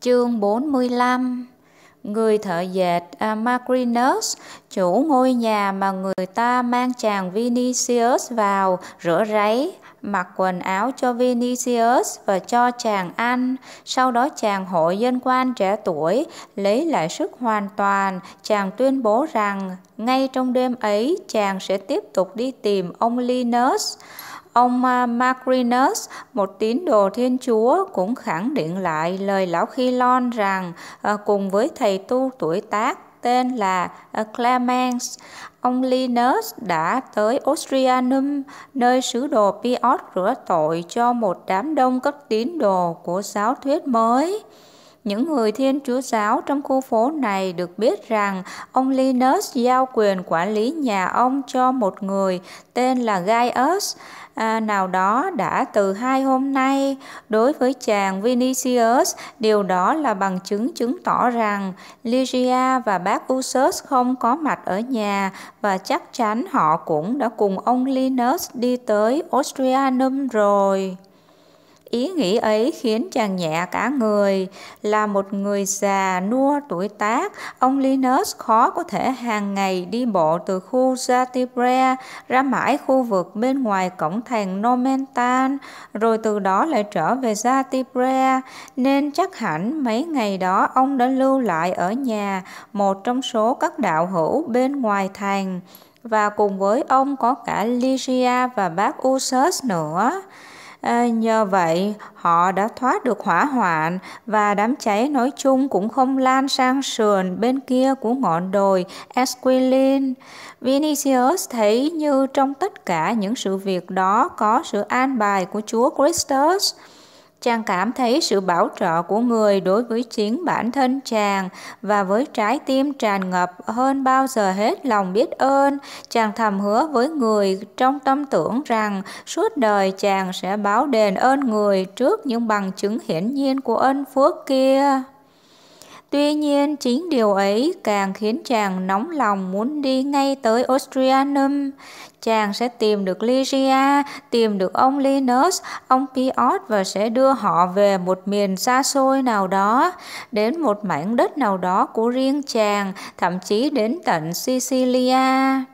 Chương 45 Người thợ dệt à, Macrinus, chủ ngôi nhà mà người ta mang chàng Vinicius vào, rửa ráy, mặc quần áo cho Vinicius và cho chàng ăn. Sau đó chàng hội dân quan trẻ tuổi, lấy lại sức hoàn toàn, chàng tuyên bố rằng ngay trong đêm ấy chàng sẽ tiếp tục đi tìm ông Linus. Ông à, Macrinus, một tín đồ Thiên Chúa, cũng khẳng định lại lời Lão Khi Lon rằng à, cùng với thầy tu tuổi tác tên là à, Clemens, ông Linus đã tới Austrianum, nơi sứ đồ Piot rửa tội cho một đám đông các tín đồ của giáo thuyết mới. Những người thiên chúa giáo trong khu phố này được biết rằng ông Linus giao quyền quản lý nhà ông cho một người tên là Gaius. À, nào đó đã từ hai hôm nay. Đối với chàng Vinicius, điều đó là bằng chứng chứng tỏ rằng Lygia và bác Ursus không có mặt ở nhà và chắc chắn họ cũng đã cùng ông Linus đi tới Austrianum rồi. Ý nghĩ ấy khiến chàng nhẹ cả người. Là một người già nua tuổi tác, ông Linus khó có thể hàng ngày đi bộ từ khu Jatibre ra mãi khu vực bên ngoài cổng thành Nomentan, rồi từ đó lại trở về Jatibre. Nên chắc hẳn mấy ngày đó ông đã lưu lại ở nhà một trong số các đạo hữu bên ngoài thành. Và cùng với ông có cả Lygia và bác Ursus nữa nhờ vậy, họ đã thoát được hỏa hoạn và đám cháy nói chung cũng không lan sang sườn bên kia của ngọn đồi Esquilin. Vinicius thấy như trong tất cả những sự việc đó có sự an bài của Chúa Christus. Chàng cảm thấy sự bảo trợ của người đối với chính bản thân chàng và với trái tim tràn ngập hơn bao giờ hết lòng biết ơn. Chàng thầm hứa với người trong tâm tưởng rằng suốt đời chàng sẽ báo đền ơn người trước những bằng chứng hiển nhiên của ân phước kia. Tuy nhiên chính điều ấy càng khiến chàng nóng lòng muốn đi ngay tới Austrianum. Chàng sẽ tìm được Lygia, tìm được ông Linus, ông Piot và sẽ đưa họ về một miền xa xôi nào đó, đến một mảnh đất nào đó của riêng chàng, thậm chí đến tận Sicilia.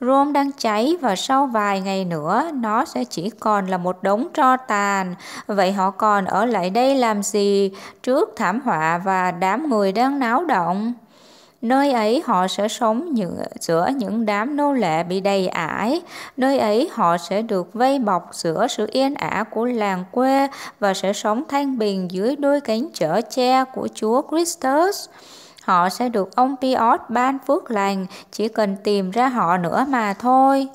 Rome đang cháy và sau vài ngày nữa nó sẽ chỉ còn là một đống tro tàn. Vậy họ còn ở lại đây làm gì trước thảm họa và đám người đang náo động? Nơi ấy họ sẽ sống giữa những đám nô lệ bị đầy ải. Nơi ấy họ sẽ được vây bọc giữa sự yên ả của làng quê và sẽ sống thanh bình dưới đôi cánh chở che của Chúa Christus họ sẽ được ông Piot ban phước lành, chỉ cần tìm ra họ nữa mà thôi.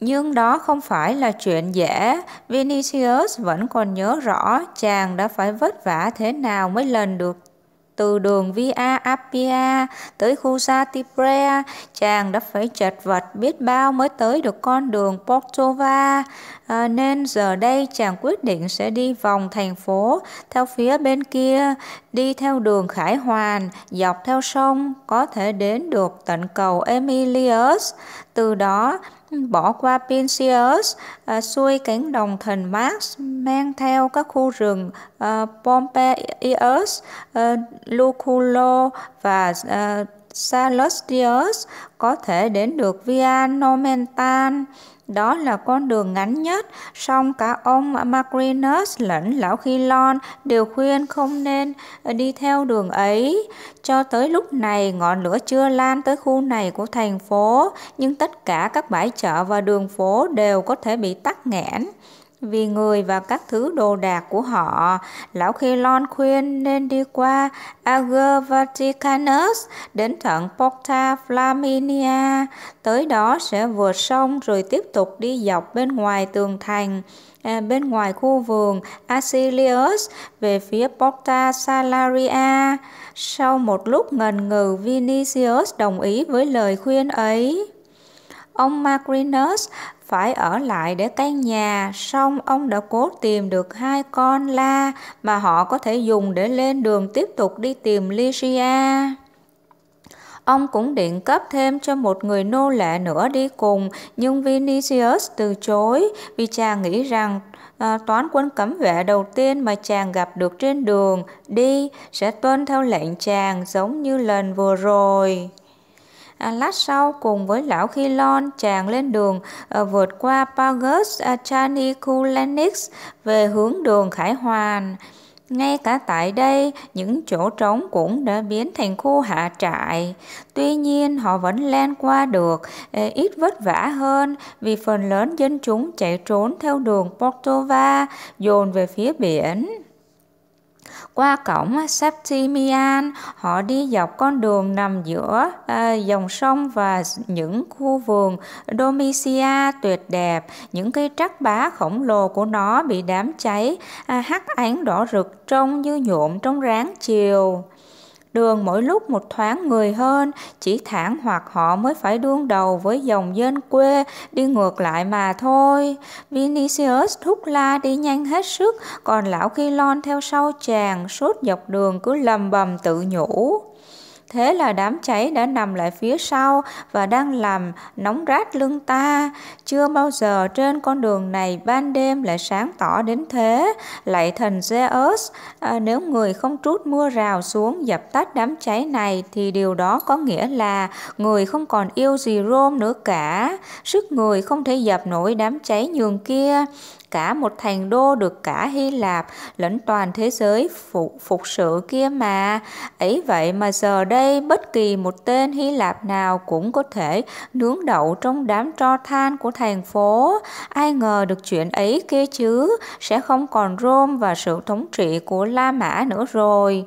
Nhưng đó không phải là chuyện dễ, Vinicius vẫn còn nhớ rõ chàng đã phải vất vả thế nào mới lần được từ đường Via Appia tới khu Satiprea, chàng đã phải chật vật biết bao mới tới được con đường Portova, à, nên giờ đây chàng quyết định sẽ đi vòng thành phố theo phía bên kia, đi theo đường Khải Hoàn, dọc theo sông, có thể đến được tận cầu Emilius. Từ đó, bỏ qua Pincius, à, xuôi cánh đồng thần Max, mang theo các khu rừng à, Pompeius, à, Luculo và Salustius có thể đến được Via Nomentan. Đó là con đường ngắn nhất, song cả ông Macrinus lẫn lão Khi đều khuyên không nên đi theo đường ấy. Cho tới lúc này ngọn lửa chưa lan tới khu này của thành phố, nhưng tất cả các bãi chợ và đường phố đều có thể bị tắt nghẽn vì người và các thứ đồ đạc của họ. Lão Khi Lon khuyên nên đi qua Agavaticanus đến tận Porta Flaminia, tới đó sẽ vượt sông rồi tiếp tục đi dọc bên ngoài tường thành. À, bên ngoài khu vườn Asilius về phía Porta Salaria. Sau một lúc ngần ngừ, Vinicius đồng ý với lời khuyên ấy. Ông Macrinus phải ở lại để căn nhà, song ông đã cố tìm được hai con la mà họ có thể dùng để lên đường tiếp tục đi tìm Lycia. Ông cũng điện cấp thêm cho một người nô lệ nữa đi cùng, nhưng Vinicius từ chối vì chàng nghĩ rằng à, toán quân cấm vệ đầu tiên mà chàng gặp được trên đường đi sẽ tuân theo lệnh chàng giống như lần vừa rồi. À, lát sau cùng với lão Khi Lon tràn lên đường à, vượt qua Pagus à, Chaniculanix về hướng đường Khải Hoàn. Ngay cả tại đây, những chỗ trống cũng đã biến thành khu hạ trại. Tuy nhiên, họ vẫn len qua được, à, ít vất vả hơn vì phần lớn dân chúng chạy trốn theo đường Portova dồn về phía biển. Qua cổng Septimian, họ đi dọc con đường nằm giữa à, dòng sông và những khu vườn Domitia tuyệt đẹp. Những cây trắc bá khổng lồ của nó bị đám cháy à, hắt ánh đỏ rực trông như nhuộm trong ráng chiều. Đường mỗi lúc một thoáng người hơn, chỉ thản hoặc họ mới phải đương đầu với dòng dân quê đi ngược lại mà thôi. Vinicius thúc la đi nhanh hết sức, còn lão khi lon theo sau chàng, suốt dọc đường cứ lầm bầm tự nhủ. Thế là đám cháy đã nằm lại phía sau và đang làm nóng rát lưng ta. Chưa bao giờ trên con đường này ban đêm lại sáng tỏ đến thế, lạy thần Zeus, à, nếu người không trút mưa rào xuống dập tắt đám cháy này thì điều đó có nghĩa là người không còn yêu gì Rome nữa cả, sức người không thể dập nổi đám cháy nhường kia, cả một thành đô được cả Hy Lạp lẫn toàn thế giới phục, phục sự kia mà. Ấy vậy mà giờ đây bất kỳ một tên Hy Lạp nào cũng có thể nướng đậu trong đám tro than của thành phố. Ai ngờ được chuyện ấy kia chứ, sẽ không còn Rome và sự thống trị của La Mã nữa rồi.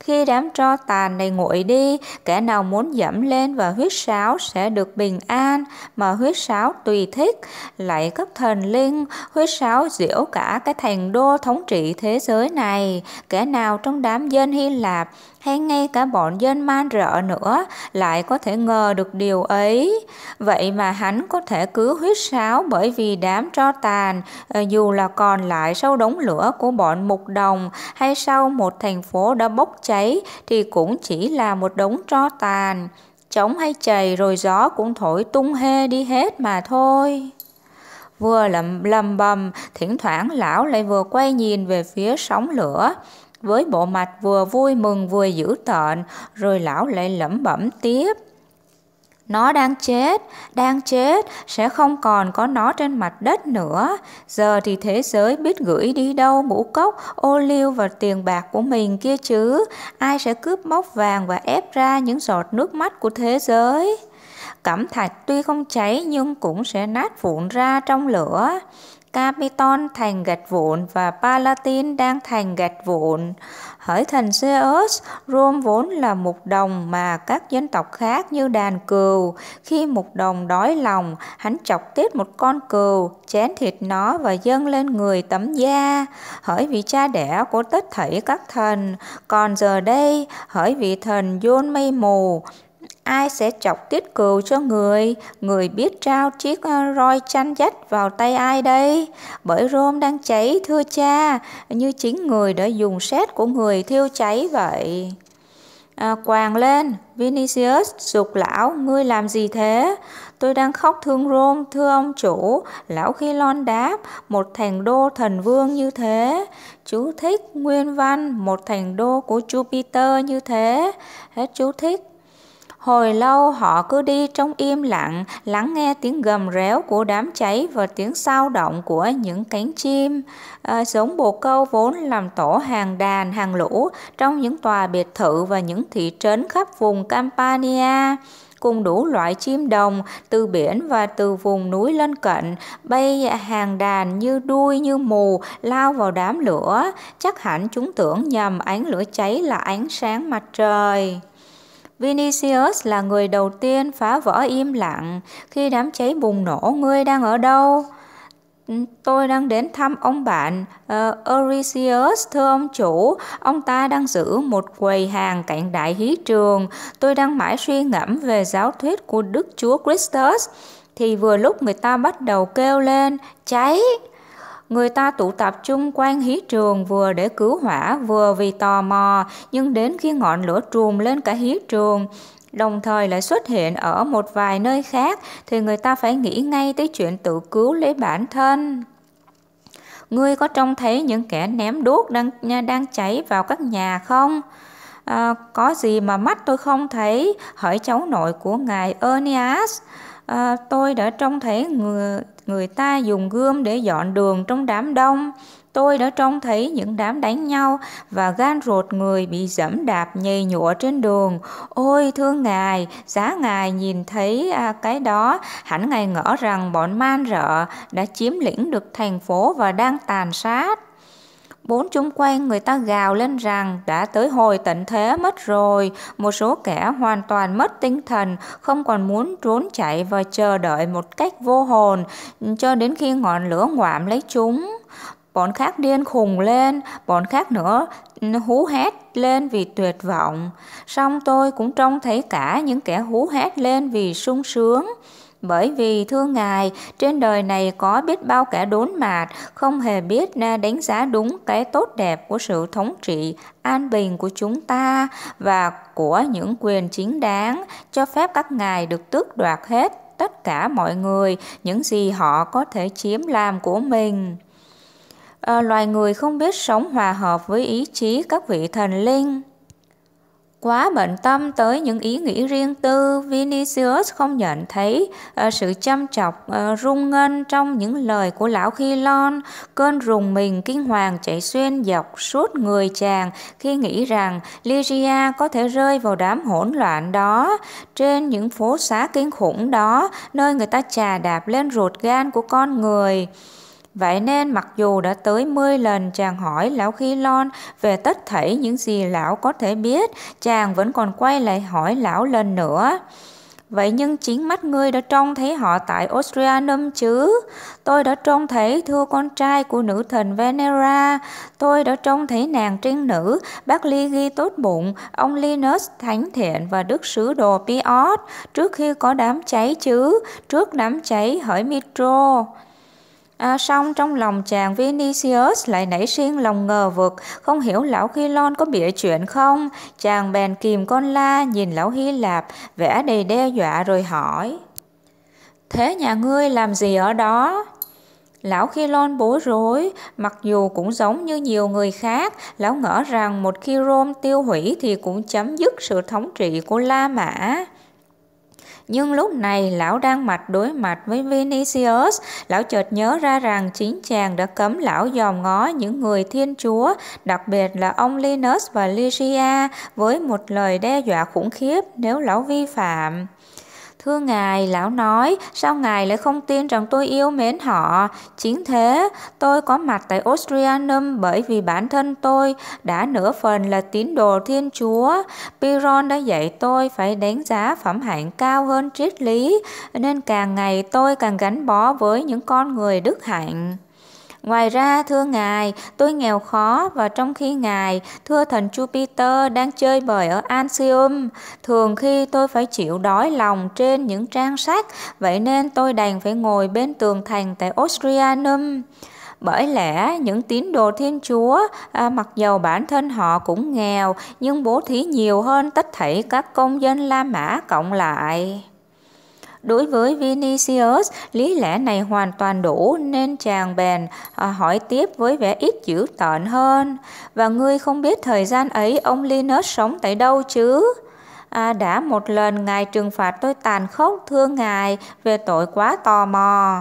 Khi đám tro tàn này nguội đi, kẻ nào muốn dẫm lên và huyết sáo sẽ được bình an, mà huyết sáo tùy thích. Lại cấp thần linh, huyết sáo diễu cả cái thành đô thống trị thế giới này. Kẻ nào trong đám dân Hy Lạp hay ngay cả bọn dân man rợ nữa lại có thể ngờ được điều ấy. Vậy mà hắn có thể cứ huyết sáo bởi vì đám tro tàn, ờ, dù là còn lại sau đống lửa của bọn mục đồng hay sau một thành phố đã bốc cháy thì cũng chỉ là một đống tro tàn. chống hay chày rồi gió cũng thổi tung hê đi hết mà thôi vừa lầm lầm bầm thỉnh thoảng lão lại vừa quay nhìn về phía sóng lửa với bộ mặt vừa vui mừng vừa dữ tợn, rồi lão lại lẩm bẩm tiếp. Nó đang chết, đang chết, sẽ không còn có nó trên mặt đất nữa. Giờ thì thế giới biết gửi đi đâu ngũ cốc, ô liu và tiền bạc của mình kia chứ. Ai sẽ cướp móc vàng và ép ra những giọt nước mắt của thế giới? Cẩm thạch tuy không cháy nhưng cũng sẽ nát vụn ra trong lửa. Capiton thành gạch vụn và Palatin đang thành gạch vụn. Hỡi thành Zeus, Rome vốn là một đồng mà các dân tộc khác như đàn cừu. Khi một đồng đói lòng, hắn chọc tiết một con cừu, chén thịt nó và dâng lên người tấm da. Hỡi vị cha đẻ của tất thảy các thần, còn giờ đây, hỡi vị thần John mây mù, ai sẽ chọc tiết cừu cho người, người biết trao chiếc ờ, roi chanh dắt vào tay ai đây? Bởi rôm đang cháy thưa cha, như chính người đã dùng xét của người thiêu cháy vậy. À, quàng lên, Vinicius, dục lão, ngươi làm gì thế? Tôi đang khóc thương Rome, thưa ông chủ. Lão khi lon đáp, một thành đô thần vương như thế. Chú thích, nguyên văn, một thành đô của Jupiter như thế. Hết chú thích. Hồi lâu họ cứ đi trong im lặng, lắng nghe tiếng gầm réo của đám cháy và tiếng sao động của những cánh chim. À, giống bồ câu vốn làm tổ hàng đàn, hàng lũ trong những tòa biệt thự và những thị trấn khắp vùng Campania cùng đủ loại chim đồng từ biển và từ vùng núi lân cận bay hàng đàn như đuôi như mù lao vào đám lửa chắc hẳn chúng tưởng nhầm ánh lửa cháy là ánh sáng mặt trời Vinicius là người đầu tiên phá vỡ im lặng khi đám cháy bùng nổ. Ngươi đang ở đâu? Tôi đang đến thăm ông bạn uh, thưa ông chủ. Ông ta đang giữ một quầy hàng cạnh đại hí trường. Tôi đang mãi suy ngẫm về giáo thuyết của Đức Chúa Christus. Thì vừa lúc người ta bắt đầu kêu lên, cháy, Người ta tụ tập chung quanh hí trường vừa để cứu hỏa vừa vì tò mò, nhưng đến khi ngọn lửa trùm lên cả hí trường, đồng thời lại xuất hiện ở một vài nơi khác thì người ta phải nghĩ ngay tới chuyện tự cứu lấy bản thân. Ngươi có trông thấy những kẻ ném đuốc đang đang cháy vào các nhà không? À, có gì mà mắt tôi không thấy? Hỏi cháu nội của ngài Ernias. À, tôi đã trông thấy người người ta dùng gươm để dọn đường trong đám đông. Tôi đã trông thấy những đám đánh nhau và gan ruột người bị dẫm đạp nhầy nhụa trên đường. Ôi thương ngài, giá ngài nhìn thấy à, cái đó, hẳn ngài ngỡ rằng bọn man rợ đã chiếm lĩnh được thành phố và đang tàn sát. Bốn chung quanh người ta gào lên rằng đã tới hồi tận thế mất rồi, một số kẻ hoàn toàn mất tinh thần, không còn muốn trốn chạy và chờ đợi một cách vô hồn cho đến khi ngọn lửa ngoạm lấy chúng. Bọn khác điên khùng lên, bọn khác nữa ừ, hú hét lên vì tuyệt vọng. Xong tôi cũng trông thấy cả những kẻ hú hét lên vì sung sướng. Bởi vì thưa Ngài, trên đời này có biết bao kẻ đốn mạt, không hề biết đánh giá đúng cái tốt đẹp của sự thống trị, an bình của chúng ta và của những quyền chính đáng, cho phép các ngài được tước đoạt hết tất cả mọi người, những gì họ có thể chiếm làm của mình. À, loài người không biết sống hòa hợp với ý chí các vị thần linh Quá bận tâm tới những ý nghĩ riêng tư, Vinicius không nhận thấy ờ, sự chăm chọc ờ, rung ngân trong những lời của lão Khi Lon. Cơn rùng mình kinh hoàng chạy xuyên dọc suốt người chàng khi nghĩ rằng Lygia có thể rơi vào đám hỗn loạn đó. Trên những phố xá kinh khủng đó, nơi người ta chà đạp lên ruột gan của con người. Vậy nên mặc dù đã tới 10 lần chàng hỏi lão Khi Lon về tất thảy những gì lão có thể biết, chàng vẫn còn quay lại hỏi lão lần nữa. Vậy nhưng chính mắt ngươi đã trông thấy họ tại Austrianum chứ? Tôi đã trông thấy thưa con trai của nữ thần Venera. Tôi đã trông thấy nàng trinh nữ, bác Ly ghi tốt bụng, ông Linus thánh thiện và đức sứ đồ Piot trước khi có đám cháy chứ, trước đám cháy hỏi Mitro. À, song trong lòng chàng Vinicius lại nảy sinh lòng ngờ vực, không hiểu lão Khi Lon có bịa chuyện không. Chàng bèn kìm con la nhìn lão Hy Lạp, vẽ đầy đe dọa rồi hỏi. Thế nhà ngươi làm gì ở đó? Lão khi lon bối rối, mặc dù cũng giống như nhiều người khác, lão ngỡ rằng một khi Rome tiêu hủy thì cũng chấm dứt sự thống trị của La Mã. Nhưng lúc này lão đang mặt đối mặt với Vinicius, lão chợt nhớ ra rằng chính chàng đã cấm lão dòm ngó những người thiên chúa, đặc biệt là ông Linus và Lygia với một lời đe dọa khủng khiếp nếu lão vi phạm. Thưa ngài, lão nói, sao ngài lại không tin rằng tôi yêu mến họ? Chính thế, tôi có mặt tại Austrianum bởi vì bản thân tôi đã nửa phần là tín đồ Thiên Chúa. Piron đã dạy tôi phải đánh giá phẩm hạnh cao hơn triết lý, nên càng ngày tôi càng gắn bó với những con người đức hạnh. Ngoài ra, thưa Ngài, tôi nghèo khó và trong khi Ngài, thưa thần Jupiter đang chơi bời ở Ansium, thường khi tôi phải chịu đói lòng trên những trang sách, vậy nên tôi đành phải ngồi bên tường thành tại Austrianum. Bởi lẽ những tín đồ Thiên Chúa à, mặc dầu bản thân họ cũng nghèo nhưng bố thí nhiều hơn tất thảy các công dân La Mã cộng lại. Đối với Vinicius, lý lẽ này hoàn toàn đủ nên chàng bèn à, hỏi tiếp với vẻ ít dữ tợn hơn. Và ngươi không biết thời gian ấy ông Linus sống tại đâu chứ? À, đã một lần ngài trừng phạt tôi tàn khốc thương ngài về tội quá tò mò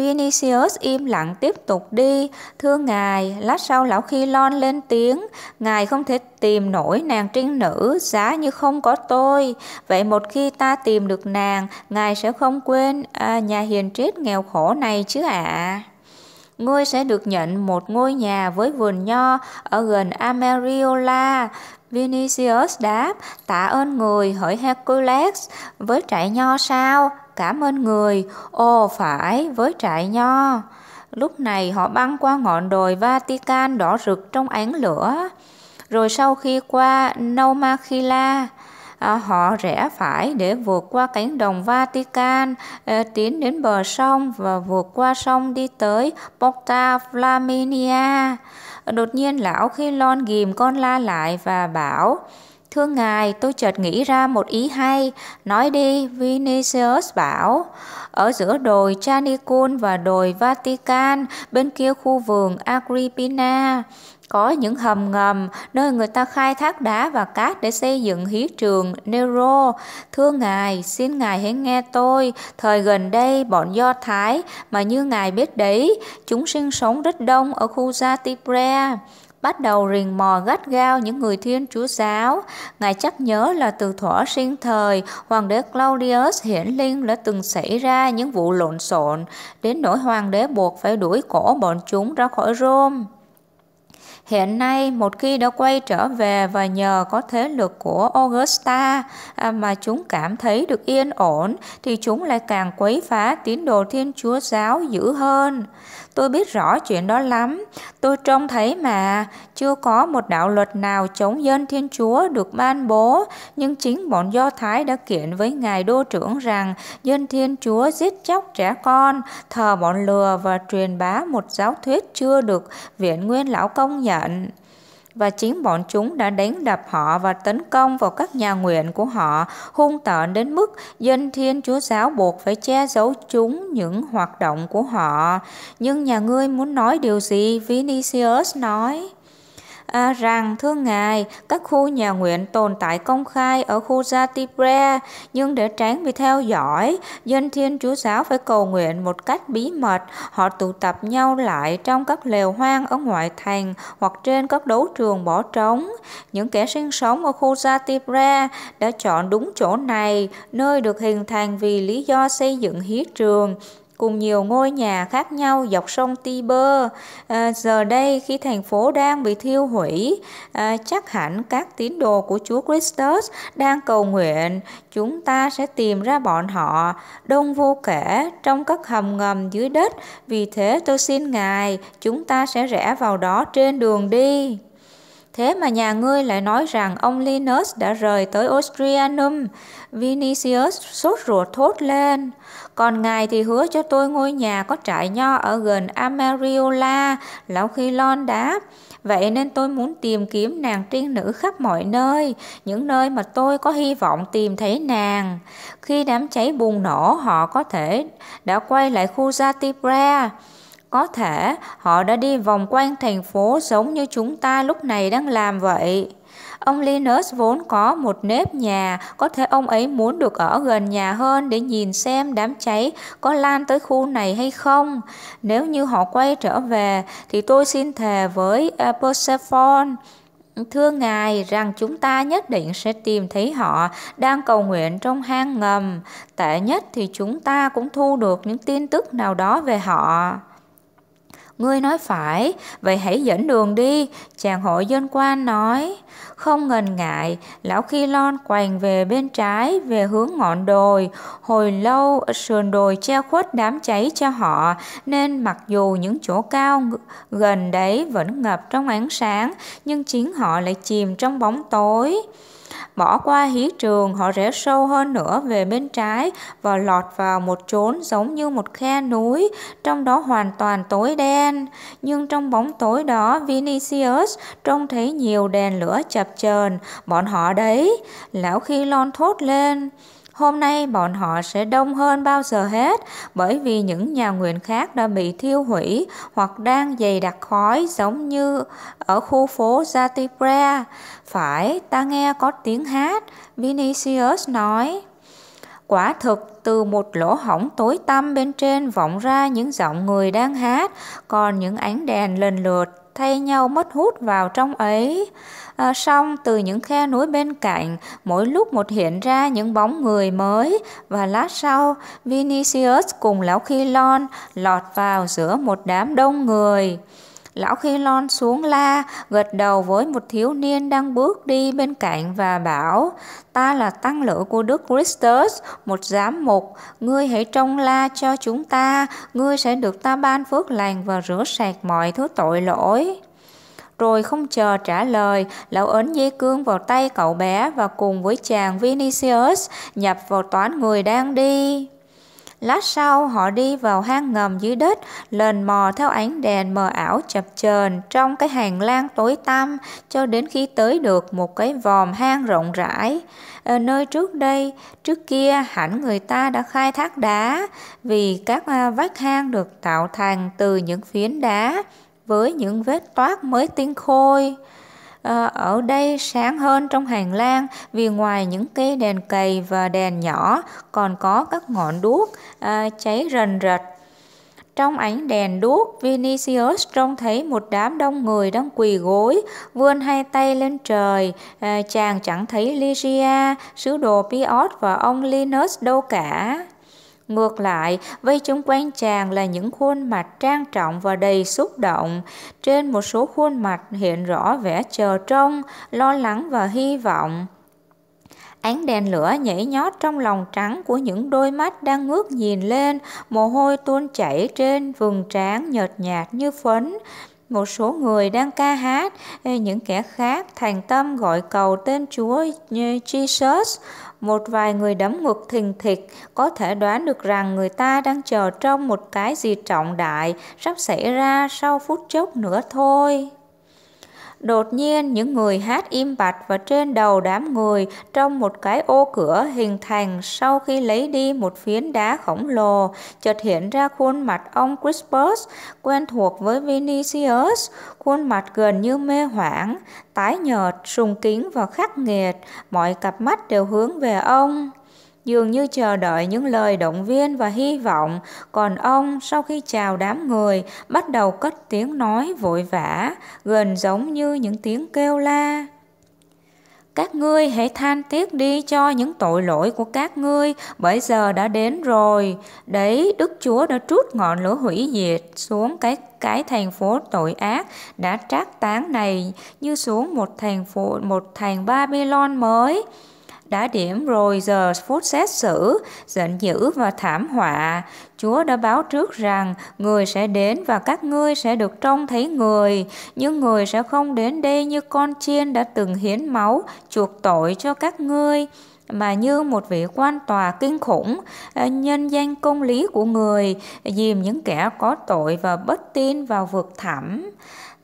Vinicius im lặng tiếp tục đi. Thưa ngài, lát sau lão khi lon lên tiếng. Ngài không thể tìm nổi nàng trinh nữ, giá như không có tôi. Vậy một khi ta tìm được nàng, ngài sẽ không quên à, nhà hiền triết nghèo khổ này chứ ạ. À ngươi sẽ được nhận một ngôi nhà với vườn nho ở gần Ameriola. Vinicius đáp, tạ ơn người Hỏi Hercules, với trại nho sao? cảm ơn người, ồ phải với trại nho. Lúc này họ băng qua ngọn đồi Vatican đỏ rực trong ánh lửa. Rồi sau khi qua Naumakhila, à, họ rẽ phải để vượt qua cánh đồng Vatican, à, tiến đến bờ sông và vượt qua sông đi tới Porta Flaminia. Đột nhiên lão Khilon ghim con la lại và bảo Thưa ngài, tôi chợt nghĩ ra một ý hay. Nói đi, Vinicius bảo. Ở giữa đồi Chanicun và đồi Vatican, bên kia khu vườn Agrippina, có những hầm ngầm nơi người ta khai thác đá và cát để xây dựng hí trường Nero. Thưa ngài, xin ngài hãy nghe tôi, thời gần đây bọn Do Thái mà như ngài biết đấy, chúng sinh sống rất đông ở khu gia Tibre bắt đầu rình mò gắt gao những người thiên chúa giáo. Ngài chắc nhớ là từ thỏa sinh thời, hoàng đế Claudius hiển linh đã từng xảy ra những vụ lộn xộn, đến nỗi hoàng đế buộc phải đuổi cổ bọn chúng ra khỏi Rome. Hiện nay, một khi đã quay trở về và nhờ có thế lực của Augusta à, mà chúng cảm thấy được yên ổn, thì chúng lại càng quấy phá tín đồ Thiên Chúa giáo dữ hơn. Tôi biết rõ chuyện đó lắm. Tôi trông thấy mà, chưa có một đạo luật nào chống dân Thiên Chúa được ban bố, nhưng chính bọn Do Thái đã kiện với Ngài Đô trưởng rằng dân Thiên Chúa giết chóc trẻ con, thờ bọn lừa và truyền bá một giáo thuyết chưa được Viện Nguyên Lão công nhận và chính bọn chúng đã đánh đập họ và tấn công vào các nhà nguyện của họ hung tợn đến mức dân thiên chúa giáo buộc phải che giấu chúng những hoạt động của họ. Nhưng nhà ngươi muốn nói điều gì? Vinicius nói à, rằng thưa ngài các khu nhà nguyện tồn tại công khai ở khu gia nhưng để tránh bị theo dõi dân thiên chúa giáo phải cầu nguyện một cách bí mật họ tụ tập nhau lại trong các lều hoang ở ngoại thành hoặc trên các đấu trường bỏ trống những kẻ sinh sống ở khu gia đã chọn đúng chỗ này nơi được hình thành vì lý do xây dựng hí trường cùng nhiều ngôi nhà khác nhau dọc sông Tiber. À, giờ đây khi thành phố đang bị thiêu hủy, à, chắc hẳn các tín đồ của Chúa Christus đang cầu nguyện chúng ta sẽ tìm ra bọn họ đông vô kể trong các hầm ngầm dưới đất. Vì thế tôi xin Ngài, chúng ta sẽ rẽ vào đó trên đường đi. Thế mà nhà ngươi lại nói rằng ông Linus đã rời tới Austrianum. Vinicius sốt ruột thốt lên. Còn ngài thì hứa cho tôi ngôi nhà có trại nho ở gần Amariola, lão khi lon đáp. Vậy nên tôi muốn tìm kiếm nàng tiên nữ khắp mọi nơi, những nơi mà tôi có hy vọng tìm thấy nàng. Khi đám cháy bùng nổ, họ có thể đã quay lại khu Jatibra. Có thể họ đã đi vòng quanh thành phố giống như chúng ta lúc này đang làm vậy. Ông Linus vốn có một nếp nhà, có thể ông ấy muốn được ở gần nhà hơn để nhìn xem đám cháy có lan tới khu này hay không. Nếu như họ quay trở về thì tôi xin thề với Persephone Thưa Ngài rằng chúng ta nhất định sẽ tìm thấy họ đang cầu nguyện trong hang ngầm. Tệ nhất thì chúng ta cũng thu được những tin tức nào đó về họ. Ngươi nói phải, vậy hãy dẫn đường đi, chàng hội dân quan nói. Không ngần ngại, lão khi lon quành về bên trái, về hướng ngọn đồi. Hồi lâu, sườn đồi che khuất đám cháy cho họ, nên mặc dù những chỗ cao gần đấy vẫn ngập trong ánh sáng, nhưng chính họ lại chìm trong bóng tối. Bỏ qua hí trường, họ rẽ sâu hơn nữa về bên trái và lọt vào một chốn giống như một khe núi, trong đó hoàn toàn tối đen. Nhưng trong bóng tối đó, Vinicius trông thấy nhiều đèn lửa chập chờn. Bọn họ đấy, lão khi lon thốt lên. Hôm nay bọn họ sẽ đông hơn bao giờ hết bởi vì những nhà nguyện khác đã bị thiêu hủy hoặc đang dày đặc khói giống như ở khu phố Jatipra. Phải, ta nghe có tiếng hát, Vinicius nói. Quả thực từ một lỗ hổng tối tăm bên trên vọng ra những giọng người đang hát, còn những ánh đèn lần lượt thay nhau mất hút vào trong ấy à, song từ những khe núi bên cạnh mỗi lúc một hiện ra những bóng người mới và lát sau Vinicius cùng lão khi lon lọt vào giữa một đám đông người lão khi lon xuống la gật đầu với một thiếu niên đang bước đi bên cạnh và bảo ta là tăng lữ của đức christus một giám mục ngươi hãy trông la cho chúng ta ngươi sẽ được ta ban phước lành và rửa sạch mọi thứ tội lỗi rồi không chờ trả lời, lão ấn dây cương vào tay cậu bé và cùng với chàng Vinicius nhập vào toán người đang đi. Lát sau họ đi vào hang ngầm dưới đất, lần mò theo ánh đèn mờ ảo chập chờn trong cái hành lang tối tăm cho đến khi tới được một cái vòm hang rộng rãi. Ở nơi trước đây, trước kia hẳn người ta đã khai thác đá vì các à, vách hang được tạo thành từ những phiến đá với những vết toát mới tinh khôi à, ở đây sáng hơn trong hành lang vì ngoài những cây đèn cầy và đèn nhỏ còn có các ngọn đuốc à, cháy rần rật trong ánh đèn đuốc, Vinicius trông thấy một đám đông người đang quỳ gối, vươn hai tay lên trời. À, chàng chẳng thấy Lygia, sứ đồ Piot và ông Linus đâu cả. Ngược lại, vây chúng quanh chàng là những khuôn mặt trang trọng và đầy xúc động. Trên một số khuôn mặt hiện rõ vẻ chờ trông, lo lắng và hy vọng. Ánh đèn lửa nhảy nhót trong lòng trắng của những đôi mắt đang ngước nhìn lên, mồ hôi tuôn chảy trên vầng trán nhợt nhạt như phấn. Một số người đang ca hát, những kẻ khác thành tâm gọi cầu tên Chúa Jesus. Một vài người đấm ngực thình thịch, có thể đoán được rằng người ta đang chờ trong một cái gì trọng đại sắp xảy ra sau phút chốc nữa thôi. Đột nhiên những người hát im bặt và trên đầu đám người trong một cái ô cửa hình thành sau khi lấy đi một phiến đá khổng lồ, chợt hiện ra khuôn mặt ông Crispus quen thuộc với Vinicius, khuôn mặt gần như mê hoảng, tái nhợt, sùng kính và khắc nghiệt, mọi cặp mắt đều hướng về ông dường như chờ đợi những lời động viên và hy vọng, còn ông sau khi chào đám người bắt đầu cất tiếng nói vội vã, gần giống như những tiếng kêu la. Các ngươi hãy than tiếc đi cho những tội lỗi của các ngươi, bởi giờ đã đến rồi. Đấy, Đức Chúa đã trút ngọn lửa hủy diệt xuống cái cái thành phố tội ác đã trát tán này như xuống một thành phố một thành Babylon mới đã điểm rồi giờ phút xét xử, giận dữ và thảm họa. Chúa đã báo trước rằng người sẽ đến và các ngươi sẽ được trông thấy người, nhưng người sẽ không đến đây như con chiên đã từng hiến máu chuộc tội cho các ngươi mà như một vị quan tòa kinh khủng à, nhân danh công lý của người dìm những kẻ có tội và bất tin vào vực thẳm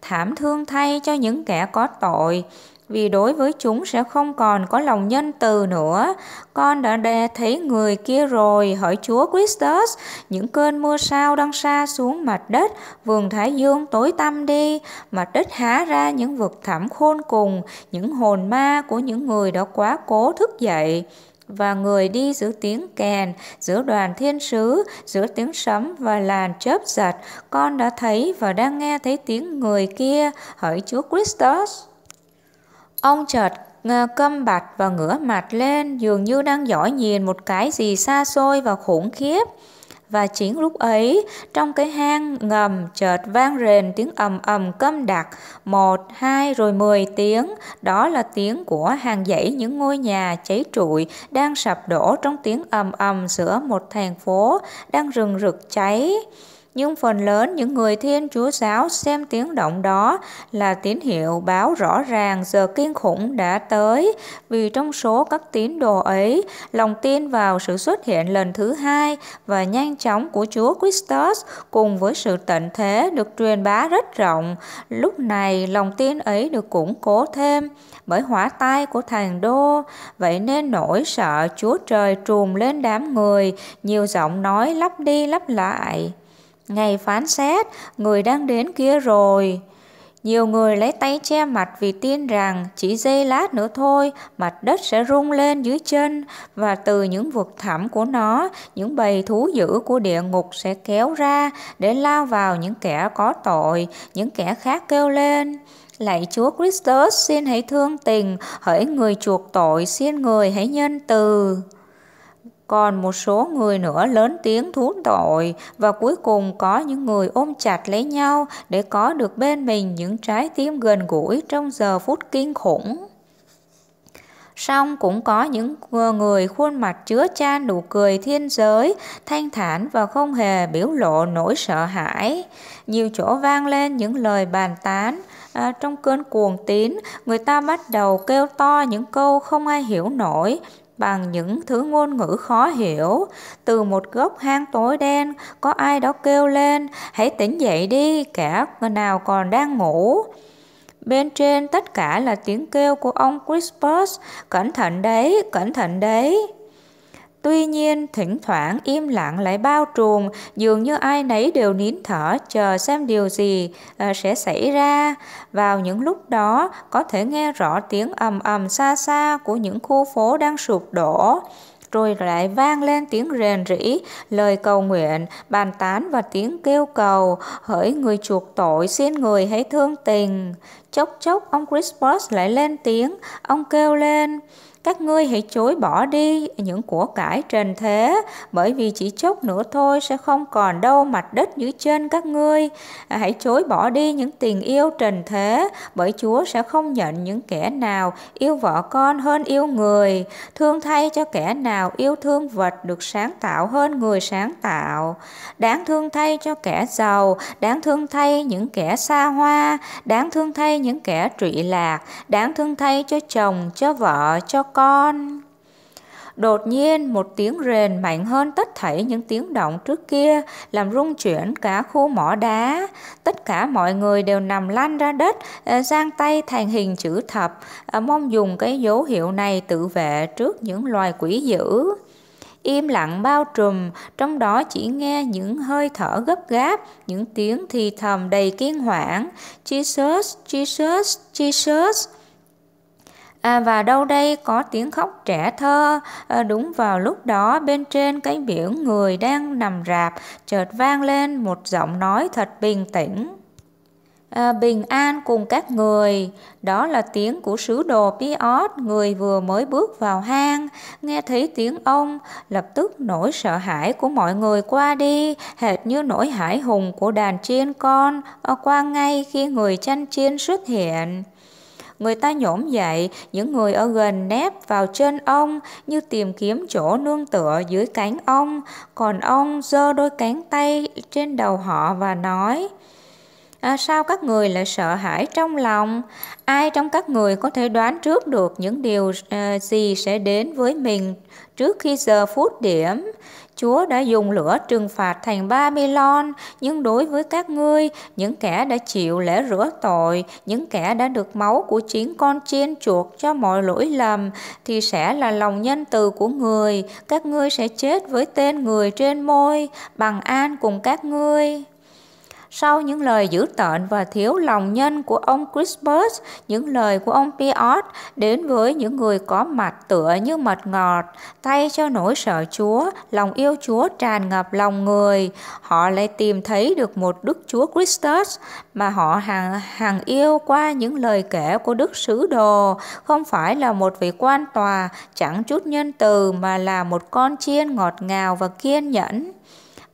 thảm thương thay cho những kẻ có tội vì đối với chúng sẽ không còn có lòng nhân từ nữa. Con đã đề thấy người kia rồi, hỏi Chúa Christus, những cơn mưa sao đang xa xuống mặt đất, vườn Thái Dương tối tăm đi, mặt đất há ra những vực thẳm khôn cùng, những hồn ma của những người đã quá cố thức dậy và người đi giữa tiếng kèn, giữa đoàn thiên sứ, giữa tiếng sấm và làn chớp giật, con đã thấy và đang nghe thấy tiếng người kia, hỏi Chúa Christus. Ông chợt câm bạch và ngửa mặt lên dường như đang dõi nhìn một cái gì xa xôi và khủng khiếp. Và chính lúc ấy, trong cái hang ngầm chợt vang rền tiếng ầm ầm câm đặc, một, hai rồi mười tiếng, đó là tiếng của hàng dãy những ngôi nhà cháy trụi đang sập đổ trong tiếng ầm ầm giữa một thành phố đang rừng rực cháy nhưng phần lớn những người Thiên Chúa giáo xem tiếng động đó là tín hiệu báo rõ ràng giờ kinh khủng đã tới, vì trong số các tín đồ ấy, lòng tin vào sự xuất hiện lần thứ hai và nhanh chóng của Chúa Christus cùng với sự tận thế được truyền bá rất rộng. Lúc này, lòng tin ấy được củng cố thêm bởi hỏa tai của thành đô, vậy nên nỗi sợ Chúa Trời trùm lên đám người, nhiều giọng nói lắp đi lắp lại. Ngày phán xét, người đang đến kia rồi. Nhiều người lấy tay che mặt vì tin rằng chỉ dây lát nữa thôi mặt đất sẽ rung lên dưới chân và từ những vực thẳm của nó, những bầy thú dữ của địa ngục sẽ kéo ra để lao vào những kẻ có tội, những kẻ khác kêu lên. Lạy Chúa Christus xin hãy thương tình, hỡi người chuộc tội xin người hãy nhân từ còn một số người nữa lớn tiếng thú tội và cuối cùng có những người ôm chặt lấy nhau để có được bên mình những trái tim gần gũi trong giờ phút kinh khủng. Song cũng có những người khuôn mặt chứa chan nụ cười thiên giới, thanh thản và không hề biểu lộ nỗi sợ hãi. Nhiều chỗ vang lên những lời bàn tán, à, trong cơn cuồng tín người ta bắt đầu kêu to những câu không ai hiểu nổi bằng những thứ ngôn ngữ khó hiểu. Từ một góc hang tối đen, có ai đó kêu lên, hãy tỉnh dậy đi, kẻ nào còn đang ngủ. Bên trên tất cả là tiếng kêu của ông Crispus, cẩn thận đấy, cẩn thận đấy. Tuy nhiên, thỉnh thoảng im lặng lại bao trùm, dường như ai nấy đều nín thở chờ xem điều gì uh, sẽ xảy ra. Vào những lúc đó, có thể nghe rõ tiếng ầm ầm xa xa của những khu phố đang sụp đổ rồi lại vang lên tiếng rền rỉ lời cầu nguyện, bàn tán và tiếng kêu cầu, hỡi người chuộc tội xin người hãy thương tình. Chốc chốc ông Chris Boss lại lên tiếng, ông kêu lên, các ngươi hãy chối bỏ đi những của cải trần thế bởi vì chỉ chốc nữa thôi sẽ không còn đâu mặt đất dưới chân các ngươi hãy chối bỏ đi những tình yêu trần thế bởi chúa sẽ không nhận những kẻ nào yêu vợ con hơn yêu người thương thay cho kẻ nào yêu thương vật được sáng tạo hơn người sáng tạo đáng thương thay cho kẻ giàu đáng thương thay những kẻ xa hoa đáng thương thay những kẻ trụy lạc đáng thương thay cho chồng cho vợ cho con đột nhiên một tiếng rền mạnh hơn tất thảy những tiếng động trước kia làm rung chuyển cả khu mỏ đá tất cả mọi người đều nằm lăn ra đất ờ, giang tay thành hình chữ thập ờ, mong dùng cái dấu hiệu này tự vệ trước những loài quỷ dữ im lặng bao trùm trong đó chỉ nghe những hơi thở gấp gáp những tiếng thì thầm đầy kinh hoảng jesus jesus jesus À, và đâu đây có tiếng khóc trẻ thơ. À, đúng vào lúc đó bên trên cái biển người đang nằm rạp chợt vang lên một giọng nói thật bình tĩnh. À, bình an cùng các người đó là tiếng của sứ đồ Piot người vừa mới bước vào hang nghe thấy tiếng ông lập tức nỗi sợ hãi của mọi người qua đi hệt như nỗi hải hùng của đàn chiên con à, qua ngay khi người chăn chiên xuất hiện người ta nhổm dậy, những người ở gần nép vào chân ông như tìm kiếm chỗ nương tựa dưới cánh ông, còn ông giơ đôi cánh tay trên đầu họ và nói: à, sao các người lại sợ hãi trong lòng ai trong các người có thể đoán trước được những điều à, gì sẽ đến với mình trước khi giờ phút điểm Chúa đã dùng lửa trừng phạt thành ba lon nhưng đối với các ngươi, những kẻ đã chịu lễ rửa tội, những kẻ đã được máu của chính con chiên chuột cho mọi lỗi lầm, thì sẽ là lòng nhân từ của người, các ngươi sẽ chết với tên người trên môi, bằng an cùng các ngươi. Sau những lời dữ tợn và thiếu lòng nhân của ông Crispus, những lời của ông Piot đến với những người có mặt tựa như mật ngọt, tay cho nỗi sợ Chúa, lòng yêu Chúa tràn ngập lòng người, họ lại tìm thấy được một Đức Chúa Christus mà họ hàng hàng yêu qua những lời kể của Đức Sứ Đồ, không phải là một vị quan tòa chẳng chút nhân từ mà là một con chiên ngọt ngào và kiên nhẫn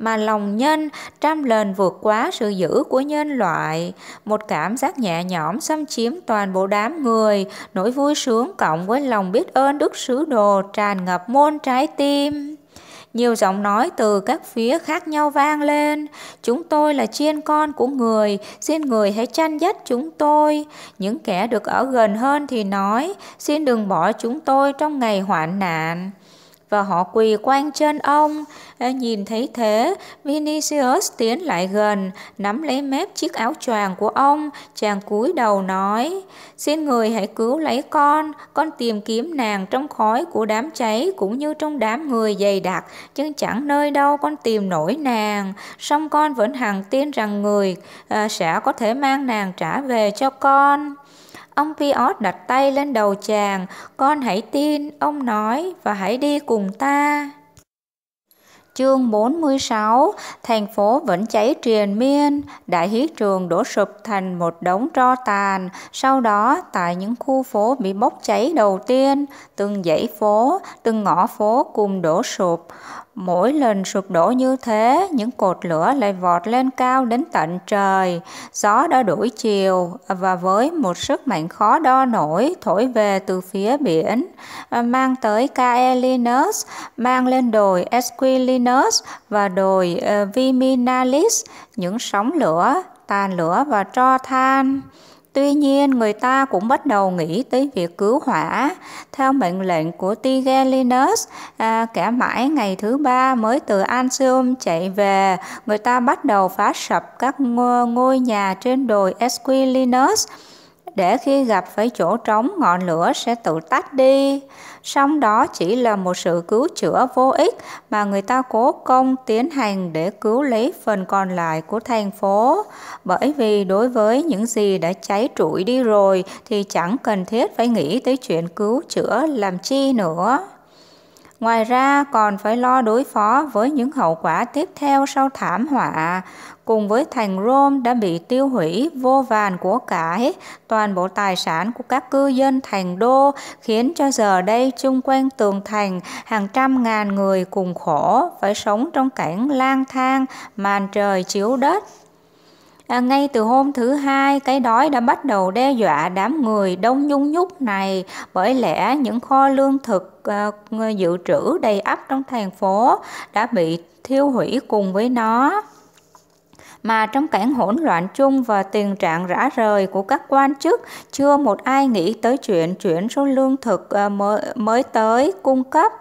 mà lòng nhân trăm lần vượt quá sự giữ của nhân loại. Một cảm giác nhẹ nhõm xâm chiếm toàn bộ đám người, nỗi vui sướng cộng với lòng biết ơn Đức Sứ Đồ tràn ngập môn trái tim. Nhiều giọng nói từ các phía khác nhau vang lên. Chúng tôi là chiên con của người, xin người hãy chăn dắt chúng tôi. Những kẻ được ở gần hơn thì nói, xin đừng bỏ chúng tôi trong ngày hoạn nạn và họ quỳ quanh chân ông. Nhìn thấy thế, Vinicius tiến lại gần, nắm lấy mép chiếc áo choàng của ông, chàng cúi đầu nói, xin người hãy cứu lấy con, con tìm kiếm nàng trong khói của đám cháy cũng như trong đám người dày đặc, chứ chẳng nơi đâu con tìm nổi nàng. Song con vẫn hằng tin rằng người à, sẽ có thể mang nàng trả về cho con. Ông Piot đặt tay lên đầu chàng, con hãy tin, ông nói, và hãy đi cùng ta. Chương 46, thành phố vẫn cháy triền miên, đại hiến trường đổ sụp thành một đống tro tàn. Sau đó, tại những khu phố bị bốc cháy đầu tiên, từng dãy phố, từng ngõ phố cùng đổ sụp. Mỗi lần sụp đổ như thế, những cột lửa lại vọt lên cao đến tận trời. Gió đã đổi chiều và với một sức mạnh khó đo nổi thổi về từ phía biển, mang tới Caelinus, mang lên đồi Esquilinus và đồi ờ, Viminalis, những sóng lửa, tàn lửa và tro than. Tuy nhiên, người ta cũng bắt đầu nghĩ tới việc cứu hỏa. Theo mệnh lệnh của Tigellinus, à, kẻ mãi ngày thứ ba mới từ Ansium chạy về, người ta bắt đầu phá sập các ngôi nhà trên đồi Esquilinus để khi gặp phải chỗ trống ngọn lửa sẽ tự tắt đi song đó chỉ là một sự cứu chữa vô ích mà người ta cố công tiến hành để cứu lấy phần còn lại của thành phố. Bởi vì đối với những gì đã cháy trụi đi rồi thì chẳng cần thiết phải nghĩ tới chuyện cứu chữa làm chi nữa. Ngoài ra còn phải lo đối phó với những hậu quả tiếp theo sau thảm họa cùng với thành Rome đã bị tiêu hủy vô vàn của cải, toàn bộ tài sản của các cư dân thành đô khiến cho giờ đây chung quanh tường thành hàng trăm ngàn người cùng khổ phải sống trong cảnh lang thang, màn trời chiếu đất. À, ngay từ hôm thứ hai, cái đói đã bắt đầu đe dọa đám người đông nhung nhúc này bởi lẽ những kho lương thực à, dự trữ đầy ắp trong thành phố đã bị thiêu hủy cùng với nó mà trong cảnh hỗn loạn chung và tình trạng rã rời của các quan chức, chưa một ai nghĩ tới chuyện chuyển số lương thực ờ, mới tới cung cấp.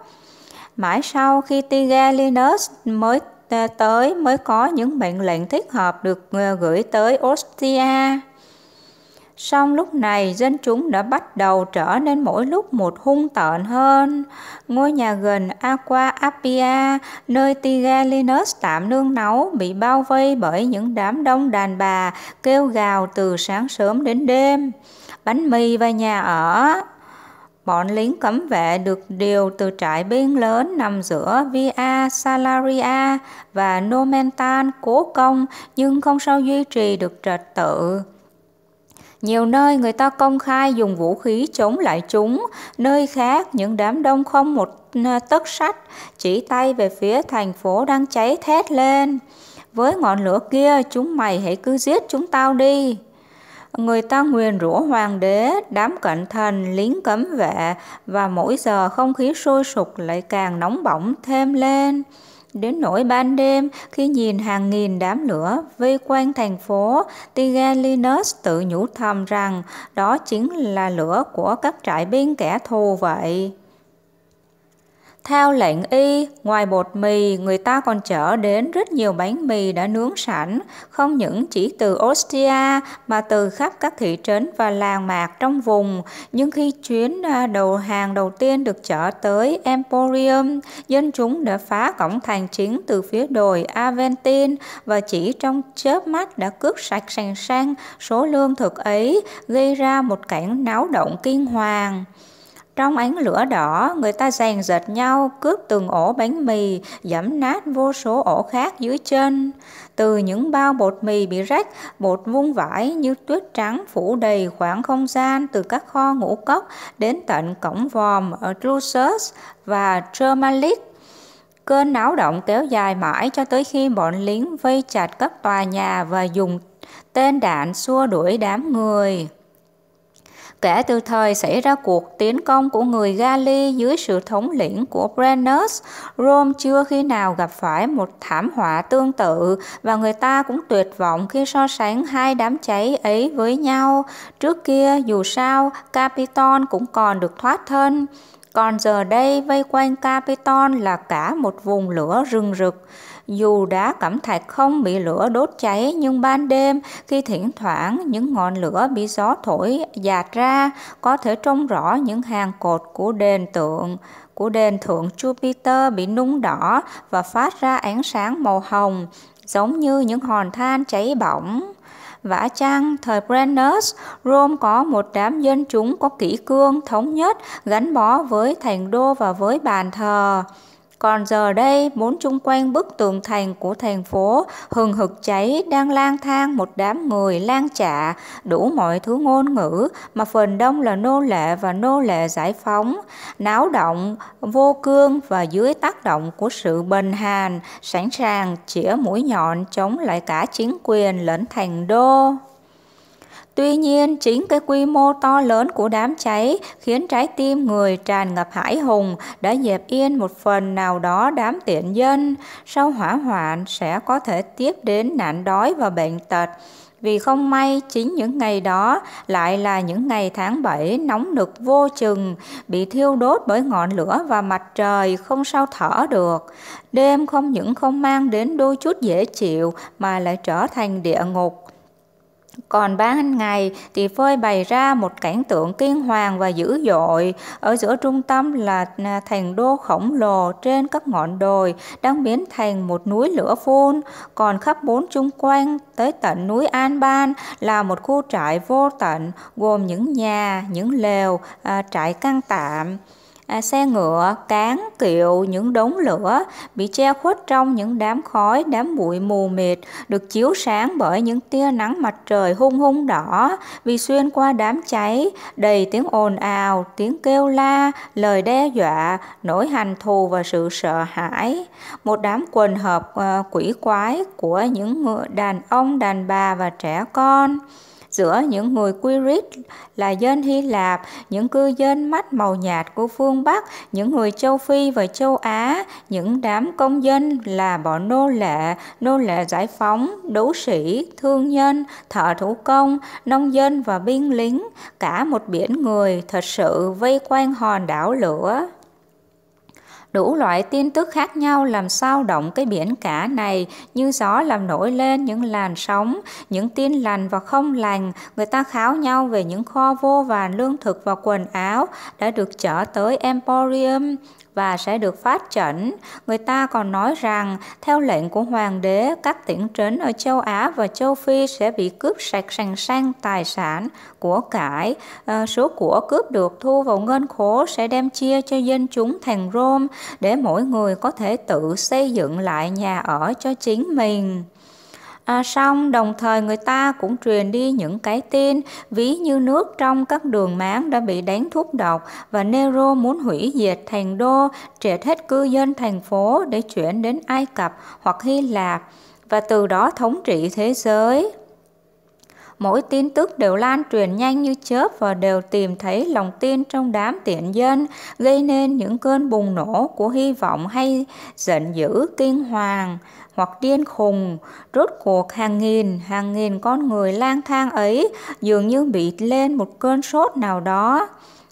Mãi sau khi Tigellinus mới ờ, tới mới có những mệnh lệnh thích hợp được ờ, gửi tới Ostia. Song lúc này dân chúng đã bắt đầu trở nên mỗi lúc một hung tợn hơn. Ngôi nhà gần Aqua Appia, nơi Tigellinus tạm nương náu, bị bao vây bởi những đám đông đàn bà kêu gào từ sáng sớm đến đêm. Bánh mì và nhà ở Bọn lính cấm vệ được điều từ trại biên lớn nằm giữa Via Salaria và Nomentan cố công nhưng không sao duy trì được trật tự. Nhiều nơi người ta công khai dùng vũ khí chống lại chúng, nơi khác những đám đông không một tấc sắt, chỉ tay về phía thành phố đang cháy thét lên. Với ngọn lửa kia, chúng mày hãy cứ giết chúng tao đi. Người ta nguyền rủa hoàng đế, đám cận thần, lính cấm vệ và mỗi giờ không khí sôi sục lại càng nóng bỏng thêm lên. Đến nỗi ban đêm, khi nhìn hàng nghìn đám lửa vây quanh thành phố, Tigellinus tự nhủ thầm rằng đó chính là lửa của các trại binh kẻ thù vậy. Theo lệnh y, ngoài bột mì, người ta còn chở đến rất nhiều bánh mì đã nướng sẵn, không những chỉ từ Ostia mà từ khắp các thị trấn và làng mạc trong vùng. Nhưng khi chuyến à, đầu hàng đầu tiên được chở tới Emporium, dân chúng đã phá cổng thành chính từ phía đồi Aventine và chỉ trong chớp mắt đã cướp sạch sành sang số lương thực ấy, gây ra một cảnh náo động kinh hoàng. Trong ánh lửa đỏ, người ta giành giật nhau, cướp từng ổ bánh mì, giẫm nát vô số ổ khác dưới chân. Từ những bao bột mì bị rách, bột vung vải như tuyết trắng phủ đầy khoảng không gian từ các kho ngũ cốc đến tận cổng vòm ở Drusus và Tremalik. Cơn náo động kéo dài mãi cho tới khi bọn lính vây chặt các tòa nhà và dùng tên đạn xua đuổi đám người. Kể từ thời xảy ra cuộc tiến công của người Gali dưới sự thống lĩnh của Brennus, Rome chưa khi nào gặp phải một thảm họa tương tự và người ta cũng tuyệt vọng khi so sánh hai đám cháy ấy với nhau. Trước kia dù sao, Capiton cũng còn được thoát thân. Còn giờ đây vây quanh Capiton là cả một vùng lửa rừng rực. Dù đá cẩm thạch không bị lửa đốt cháy nhưng ban đêm khi thỉnh thoảng những ngọn lửa bị gió thổi dạt ra có thể trông rõ những hàng cột của đền tượng của đền thượng Jupiter bị nung đỏ và phát ra ánh sáng màu hồng giống như những hòn than cháy bỏng vả chăng thời Brennus, Rome có một đám dân chúng có kỹ cương thống nhất gắn bó với thành đô và với bàn thờ. Còn giờ đây, bốn chung quanh bức tường thành của thành phố hừng hực cháy đang lang thang một đám người lang trả, đủ mọi thứ ngôn ngữ mà phần đông là nô lệ và nô lệ giải phóng, náo động, vô cương và dưới tác động của sự bình hàn, sẵn sàng chĩa mũi nhọn chống lại cả chính quyền lẫn thành đô. Tuy nhiên, chính cái quy mô to lớn của đám cháy khiến trái tim người tràn ngập hãi hùng đã dẹp yên một phần nào đó đám tiện dân. Sau hỏa hoạn sẽ có thể tiếp đến nạn đói và bệnh tật. Vì không may chính những ngày đó lại là những ngày tháng 7 nóng nực vô chừng, bị thiêu đốt bởi ngọn lửa và mặt trời không sao thở được. Đêm không những không mang đến đôi chút dễ chịu mà lại trở thành địa ngục còn ban ngày thì phơi bày ra một cảnh tượng kinh hoàng và dữ dội. Ở giữa trung tâm là à, thành đô khổng lồ trên các ngọn đồi đang biến thành một núi lửa phun. Còn khắp bốn chung quanh tới tận núi An Ban là một khu trại vô tận gồm những nhà, những lều, à, trại căng tạm à, xe ngựa cán kiệu những đống lửa bị che khuất trong những đám khói đám bụi mù mịt được chiếu sáng bởi những tia nắng mặt trời hung hung đỏ vì xuyên qua đám cháy đầy tiếng ồn ào tiếng kêu la lời đe dọa nỗi hành thù và sự sợ hãi một đám quần hợp à, quỷ quái của những đàn ông đàn bà và trẻ con giữa những người Quirit là dân Hy Lạp, những cư dân mắt màu nhạt của phương Bắc, những người châu Phi và châu Á, những đám công dân là bọn nô lệ, nô lệ giải phóng, đấu sĩ, thương nhân, thợ thủ công, nông dân và binh lính, cả một biển người thật sự vây quanh hòn đảo lửa đủ loại tin tức khác nhau làm sao động cái biển cả này như gió làm nổi lên những làn sóng những tin lành và không lành người ta kháo nhau về những kho vô vàn lương thực và quần áo đã được chở tới Emporium và sẽ được phát chẩn. Người ta còn nói rằng, theo lệnh của hoàng đế, các tỉnh trấn ở châu Á và châu Phi sẽ bị cướp sạch sành sang tài sản, của cải. À, số của cướp được thu vào ngân khố sẽ đem chia cho dân chúng thành Rome để mỗi người có thể tự xây dựng lại nhà ở cho chính mình. À, xong đồng thời người ta cũng truyền đi những cái tin ví như nước trong các đường máng đã bị đánh thuốc độc và Nero muốn hủy diệt thành đô, triệt hết cư dân thành phố để chuyển đến Ai Cập hoặc Hy Lạp và từ đó thống trị thế giới mỗi tin tức đều lan truyền nhanh như chớp và đều tìm thấy lòng tin trong đám tiện dân, gây nên những cơn bùng nổ của hy vọng hay giận dữ kinh hoàng hoặc điên khùng. Rốt cuộc hàng nghìn, hàng nghìn con người lang thang ấy dường như bị lên một cơn sốt nào đó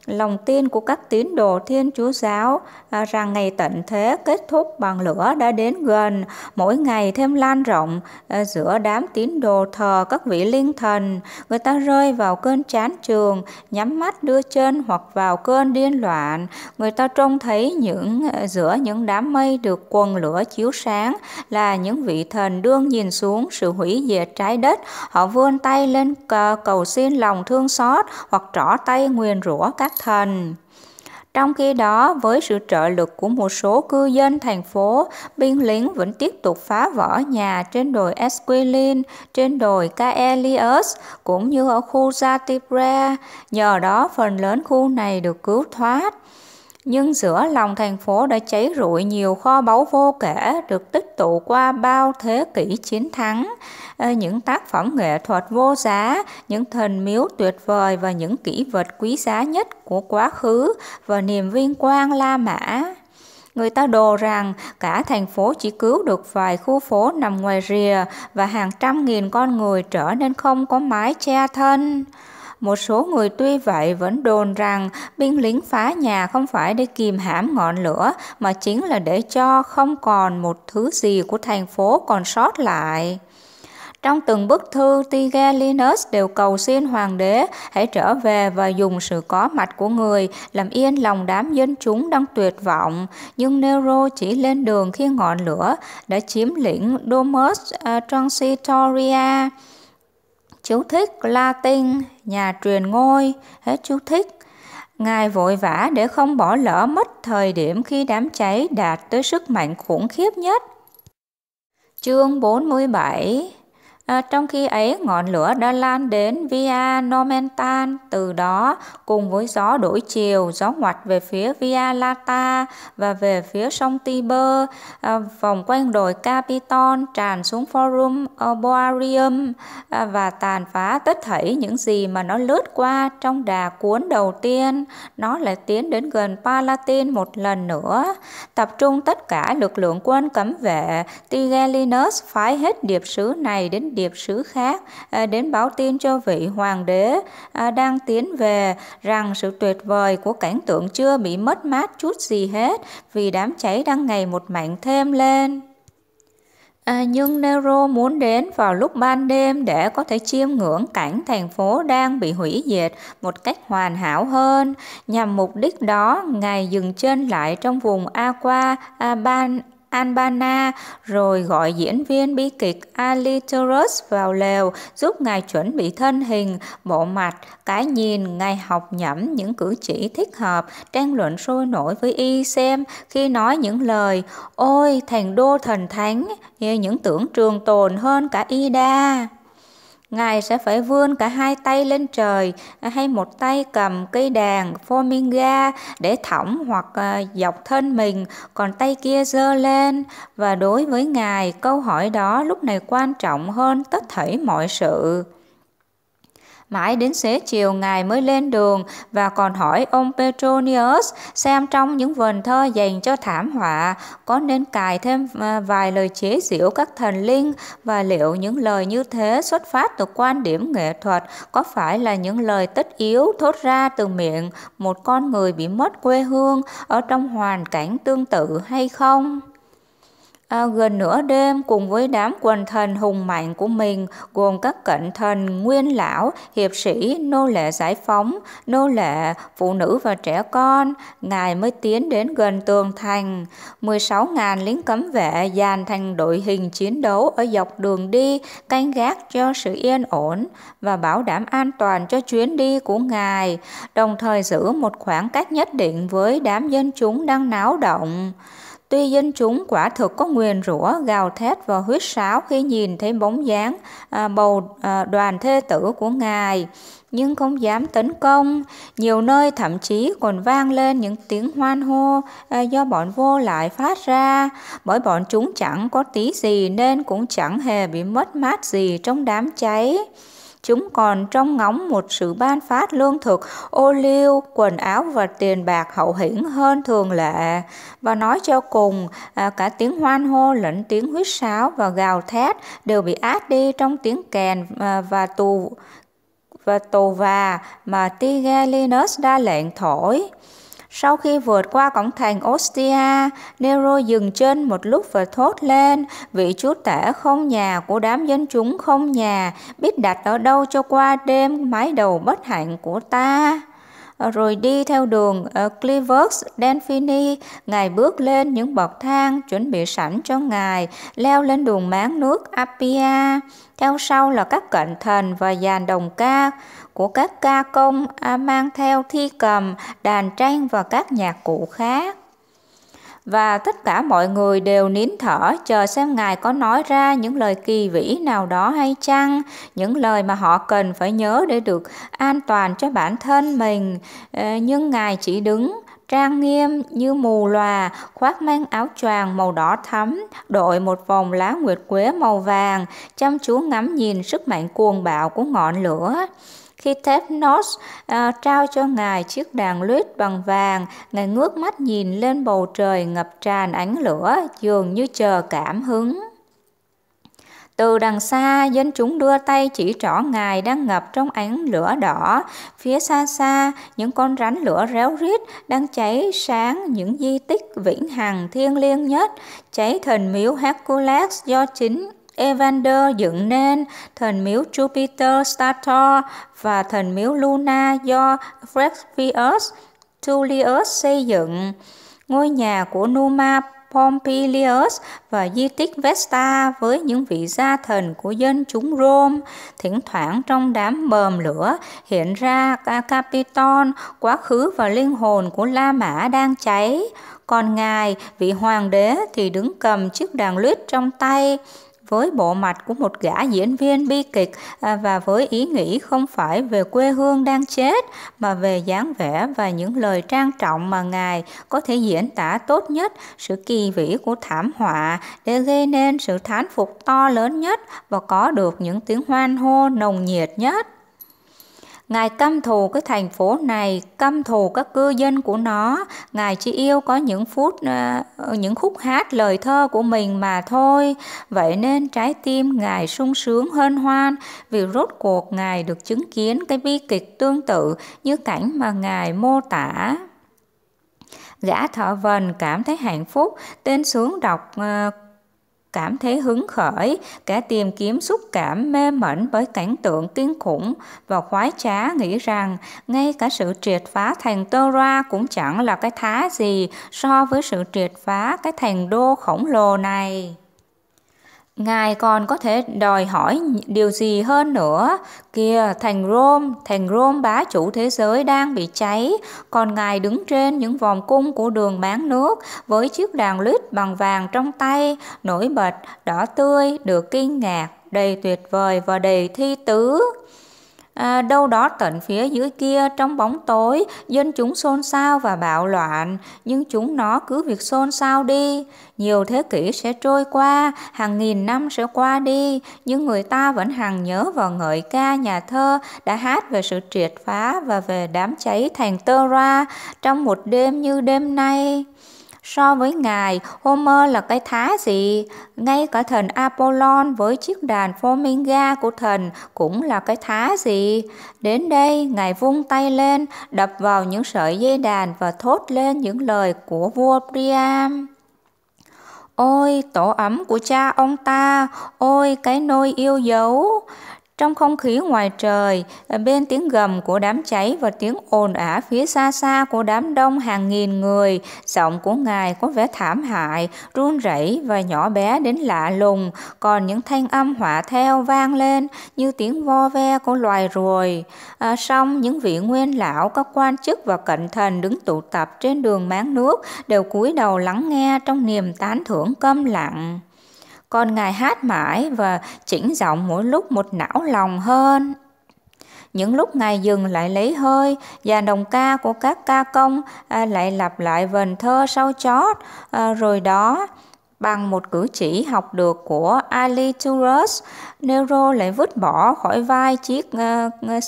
lòng tin của các tín đồ Thiên Chúa Giáo à, rằng ngày tận thế kết thúc bằng lửa đã đến gần, mỗi ngày thêm lan rộng à, giữa đám tín đồ thờ các vị linh thần. Người ta rơi vào cơn chán trường, nhắm mắt đưa chân hoặc vào cơn điên loạn. Người ta trông thấy những à, giữa những đám mây được quần lửa chiếu sáng là những vị thần đương nhìn xuống sự hủy diệt trái đất. Họ vươn tay lên cầu xin lòng thương xót hoặc trỏ tay nguyền rủa các thành. Trong khi đó, với sự trợ lực của một số cư dân thành phố, binh lính vẫn tiếp tục phá vỡ nhà trên đồi Esquilin, trên đồi Caelius, cũng như ở khu Jatibra. Nhờ đó, phần lớn khu này được cứu thoát. Nhưng giữa lòng thành phố đã cháy rụi nhiều kho báu vô kể được tích tụ qua bao thế kỷ chiến thắng những tác phẩm nghệ thuật vô giá, những thần miếu tuyệt vời và những kỷ vật quý giá nhất của quá khứ và niềm vinh quang La Mã. Người ta đồ rằng cả thành phố chỉ cứu được vài khu phố nằm ngoài rìa và hàng trăm nghìn con người trở nên không có mái che thân. Một số người tuy vậy vẫn đồn rằng binh lính phá nhà không phải để kìm hãm ngọn lửa mà chính là để cho không còn một thứ gì của thành phố còn sót lại. Trong từng bức thư, Tigellinus đều cầu xin hoàng đế hãy trở về và dùng sự có mặt của người làm yên lòng đám dân chúng đang tuyệt vọng. Nhưng Nero chỉ lên đường khi ngọn lửa đã chiếm lĩnh Domus à, Transitoria. Chú thích Latin, nhà truyền ngôi, hết chú thích. Ngài vội vã để không bỏ lỡ mất thời điểm khi đám cháy đạt tới sức mạnh khủng khiếp nhất. Chương 47 À, trong khi ấy, ngọn lửa đã lan đến Via Nomentan, từ đó cùng với gió đổi chiều, gió ngoặt về phía Via Lata và về phía sông Tiber, à, vòng quanh đồi Capiton tràn xuống Forum Boarium à, và tàn phá tất thảy những gì mà nó lướt qua trong đà cuốn đầu tiên. Nó lại tiến đến gần Palatin một lần nữa, tập trung tất cả lực lượng quân cấm vệ. Tigellinus phái hết điệp sứ này đến điệp sứ khác à, đến báo tin cho vị hoàng đế à, đang tiến về rằng sự tuyệt vời của cảnh tượng chưa bị mất mát chút gì hết vì đám cháy đang ngày một mạnh thêm lên. À, nhưng Nero muốn đến vào lúc ban đêm để có thể chiêm ngưỡng cảnh thành phố đang bị hủy diệt một cách hoàn hảo hơn. Nhằm mục đích đó, Ngài dừng chân lại trong vùng Aqua à, Ban Albana rồi gọi diễn viên bi kịch Ali Torres vào lều giúp ngài chuẩn bị thân hình, bộ mặt, cái nhìn, ngài học nhẩm những cử chỉ thích hợp, tranh luận sôi nổi với y xem khi nói những lời Ôi, thành đô thần thánh, như những tưởng trường tồn hơn cả Ida. Ngài sẽ phải vươn cả hai tay lên trời hay một tay cầm cây đàn formiga để thõng hoặc ờ, dọc thân mình, còn tay kia giơ lên. Và đối với Ngài, câu hỏi đó lúc này quan trọng hơn tất thảy mọi sự. Mãi đến xế chiều ngài mới lên đường và còn hỏi ông Petronius xem trong những vần thơ dành cho thảm họa có nên cài thêm à, vài lời chế giễu các thần linh và liệu những lời như thế xuất phát từ quan điểm nghệ thuật có phải là những lời tất yếu thốt ra từ miệng một con người bị mất quê hương ở trong hoàn cảnh tương tự hay không? À, gần nửa đêm cùng với đám quần thần hùng mạnh của mình gồm các cận thần nguyên lão, hiệp sĩ, nô lệ giải phóng, nô lệ, phụ nữ và trẻ con, ngài mới tiến đến gần tường thành. 16.000 lính cấm vệ dàn thành đội hình chiến đấu ở dọc đường đi, canh gác cho sự yên ổn và bảo đảm an toàn cho chuyến đi của ngài, đồng thời giữ một khoảng cách nhất định với đám dân chúng đang náo động. Tuy dân chúng quả thực có nguyền rủa gào thét và huyết sáo khi nhìn thấy bóng dáng à, bầu à, đoàn thê tử của ngài, nhưng không dám tấn công. Nhiều nơi thậm chí còn vang lên những tiếng hoan hô à, do bọn vô lại phát ra, bởi bọn chúng chẳng có tí gì nên cũng chẳng hề bị mất mát gì trong đám cháy. Chúng còn trông ngóng một sự ban phát lương thực, ô liu, quần áo và tiền bạc hậu hĩnh hơn thường lệ. Và nói cho cùng, à, cả tiếng hoan hô lẫn tiếng huýt sáo và gào thét đều bị át đi trong tiếng kèn à, và tù và tù và mà Tigellinus ra lệnh thổi sau khi vượt qua cổng thành Ostia, Nero dừng chân một lúc và thốt lên, vị chúa tể không nhà của đám dân chúng không nhà, biết đặt ở đâu cho qua đêm mái đầu bất hạnh của ta rồi đi theo đường Clivus Delphini, ngài bước lên những bậc thang chuẩn bị sẵn cho ngài, leo lên đường máng nước Appia. Theo sau là các cận thần và dàn đồng ca, của các ca công mang theo thi cầm, đàn tranh và các nhạc cụ khác. Và tất cả mọi người đều nín thở chờ xem Ngài có nói ra những lời kỳ vĩ nào đó hay chăng, những lời mà họ cần phải nhớ để được an toàn cho bản thân mình. Ờ, nhưng Ngài chỉ đứng trang nghiêm như mù lòa, khoác mang áo choàng màu đỏ thắm, đội một vòng lá nguyệt quế màu vàng, chăm chú ngắm nhìn sức mạnh cuồng bạo của ngọn lửa. Khi Thepnos à, trao cho ngài chiếc đàn luyết bằng vàng, ngài ngước mắt nhìn lên bầu trời ngập tràn ánh lửa, dường như chờ cảm hứng. Từ đằng xa, dân chúng đưa tay chỉ rõ ngài đang ngập trong ánh lửa đỏ. Phía xa xa, những con rắn lửa réo rít đang cháy sáng những di tích vĩnh hằng thiêng liêng nhất, cháy thần miếu Hercules do chính Evander dựng nên thần miếu Jupiter Stator và thần miếu Luna do Flavius Tullius xây dựng. Ngôi nhà của Numa Pompilius và di tích Vesta với những vị gia thần của dân chúng Rome. Thỉnh thoảng trong đám bờm lửa hiện ra Capiton, quá khứ và linh hồn của La Mã đang cháy. Còn ngài, vị hoàng đế thì đứng cầm chiếc đàn luyết trong tay với bộ mặt của một gã diễn viên bi kịch à, và với ý nghĩ không phải về quê hương đang chết mà về dáng vẻ và những lời trang trọng mà ngài có thể diễn tả tốt nhất sự kỳ vĩ của thảm họa để gây nên sự thán phục to lớn nhất và có được những tiếng hoan hô nồng nhiệt nhất Ngài căm thù cái thành phố này, căm thù các cư dân của nó. Ngài chỉ yêu có những phút, ờ, những khúc hát lời thơ của mình mà thôi. Vậy nên trái tim Ngài sung sướng hân hoan vì rốt cuộc Ngài được chứng kiến cái bi kịch tương tự như cảnh mà Ngài mô tả gã thợ vần cảm thấy hạnh phúc tên sướng đọc ờ, cảm thấy hứng khởi, cả tìm kiếm xúc cảm mê mẩn bởi cảnh tượng kinh khủng và khoái trá nghĩ rằng ngay cả sự triệt phá thành tơ ra cũng chẳng là cái thá gì so với sự triệt phá cái thành đô khổng lồ này. Ngài còn có thể đòi hỏi điều gì hơn nữa? Kìa, thành Rome, thành Rome bá chủ thế giới đang bị cháy, còn Ngài đứng trên những vòng cung của đường bán nước với chiếc đàn lít bằng vàng trong tay, nổi bật, đỏ tươi, được kinh ngạc, đầy tuyệt vời và đầy thi tứ. À, đâu đó tận phía dưới kia trong bóng tối, dân chúng xôn xao và bạo loạn, nhưng chúng nó cứ việc xôn xao đi. Nhiều thế kỷ sẽ trôi qua, hàng nghìn năm sẽ qua đi, nhưng người ta vẫn hằng nhớ vào ngợi ca nhà thơ đã hát về sự triệt phá và về đám cháy thành tơ ra trong một đêm như đêm nay. So với ngài, Homer là cái thá gì? Ngay cả thần Apollon với chiếc đàn Fominga của thần cũng là cái thá gì? Đến đây, ngài vung tay lên, đập vào những sợi dây đàn và thốt lên những lời của vua Priam. Ôi, tổ ấm của cha ông ta, ôi cái nôi yêu dấu, trong không khí ngoài trời, bên tiếng gầm của đám cháy và tiếng ồn ả phía xa xa của đám đông hàng nghìn người, giọng của ngài có vẻ thảm hại, run rẩy và nhỏ bé đến lạ lùng, còn những thanh âm hỏa theo vang lên như tiếng vo ve của loài ruồi. À, xong, những vị nguyên lão, các quan chức và cận thần đứng tụ tập trên đường máng nước đều cúi đầu lắng nghe trong niềm tán thưởng câm lặng. Con ngài hát mãi và chỉnh giọng mỗi lúc một não lòng hơn. Những lúc ngài dừng lại lấy hơi, dàn đồng ca của các ca công à, lại lặp lại vần thơ sau chót, à, rồi đó bằng một cử chỉ học được của Ali Turus, Nero lại vứt bỏ khỏi vai chiếc uh,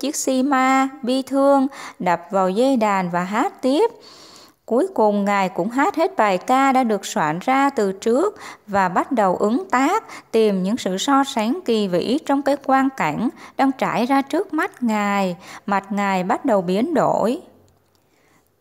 chiếc sima bi thương, đập vào dây đàn và hát tiếp. Cuối cùng Ngài cũng hát hết bài ca đã được soạn ra từ trước và bắt đầu ứng tác tìm những sự so sánh kỳ vĩ trong cái quang cảnh đang trải ra trước mắt Ngài. Mặt Ngài bắt đầu biến đổi,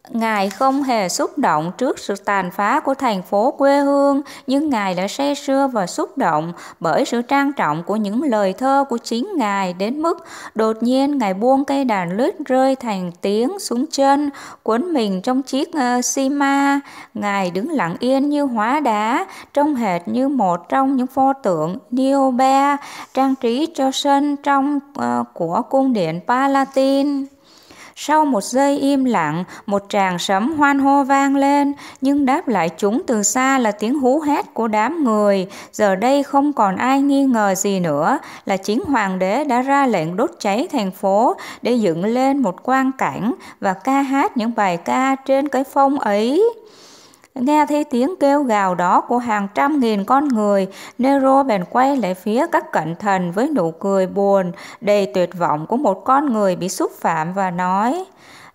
Ngài không hề xúc động trước sự tàn phá của thành phố quê hương, nhưng Ngài đã say sưa và xúc động bởi sự trang trọng của những lời thơ của chính Ngài đến mức đột nhiên Ngài buông cây đàn lướt rơi thành tiếng xuống chân, cuốn mình trong chiếc uh, xi Ngài đứng lặng yên như hóa đá, trông hệt như một trong những pho tượng Niobe trang trí cho sân trong uh, của cung điện Palatin. Sau một giây im lặng, một tràng sấm hoan hô vang lên, nhưng đáp lại chúng từ xa là tiếng hú hét của đám người. Giờ đây không còn ai nghi ngờ gì nữa là chính hoàng đế đã ra lệnh đốt cháy thành phố để dựng lên một quan cảnh và ca hát những bài ca trên cái phong ấy. Nghe thấy tiếng kêu gào đó của hàng trăm nghìn con người, Nero bèn quay lại phía các cận thần với nụ cười buồn, đầy tuyệt vọng của một con người bị xúc phạm và nói,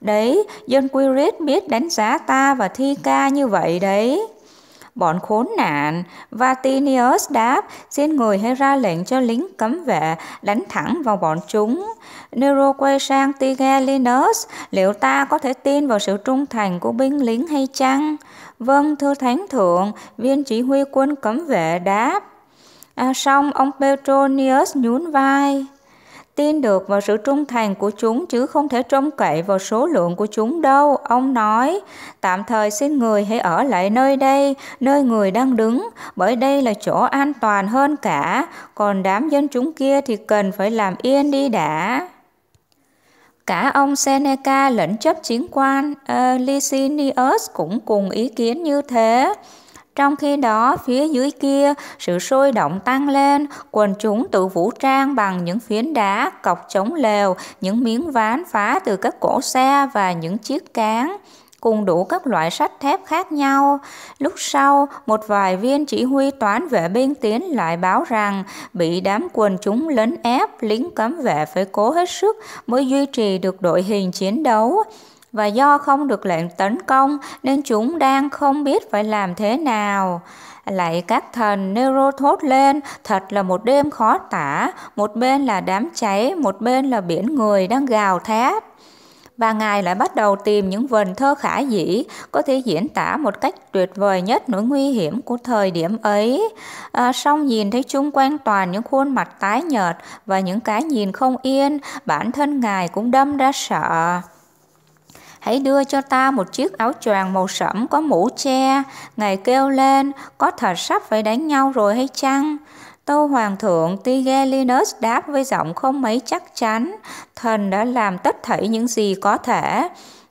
Đấy, dân Quirit biết đánh giá ta và thi ca như vậy đấy. Bọn khốn nạn, Vatinius đáp, xin người hãy ra lệnh cho lính cấm vệ đánh thẳng vào bọn chúng. Nero quay sang Tigellinus, liệu ta có thể tin vào sự trung thành của binh lính hay chăng? Vâng, thưa Thánh Thượng, viên chỉ huy quân cấm vệ đáp. À, xong, ông Petronius nhún vai. Tin được vào sự trung thành của chúng chứ không thể trông cậy vào số lượng của chúng đâu, ông nói. Tạm thời xin người hãy ở lại nơi đây, nơi người đang đứng, bởi đây là chỗ an toàn hơn cả, còn đám dân chúng kia thì cần phải làm yên đi đã. Cả ông Seneca lẫn chấp chính quan Licinius cũng cùng ý kiến như thế. Trong khi đó, phía dưới kia, sự sôi động tăng lên, quần chúng tự vũ trang bằng những phiến đá, cọc chống lều, những miếng ván phá từ các cổ xe và những chiếc cán cùng đủ các loại sắt thép khác nhau. Lúc sau, một vài viên chỉ huy toán vệ biên tiến lại báo rằng bị đám quần chúng lấn ép, lính cấm vệ phải cố hết sức mới duy trì được đội hình chiến đấu và do không được lệnh tấn công nên chúng đang không biết phải làm thế nào. Lại các thần Nero thốt lên, thật là một đêm khó tả, một bên là đám cháy, một bên là biển người đang gào thét. Và Ngài lại bắt đầu tìm những vần thơ khả dĩ có thể diễn tả một cách tuyệt vời nhất nỗi nguy hiểm của thời điểm ấy. À, song nhìn thấy chung quanh toàn những khuôn mặt tái nhợt và những cái nhìn không yên, bản thân Ngài cũng đâm ra sợ hãy đưa cho ta một chiếc áo choàng màu sẫm có mũ che. Ngài kêu lên, có thật sắp phải đánh nhau rồi hay chăng? Tâu Hoàng thượng Tigellinus đáp với giọng không mấy chắc chắn, thần đã làm tất thảy những gì có thể.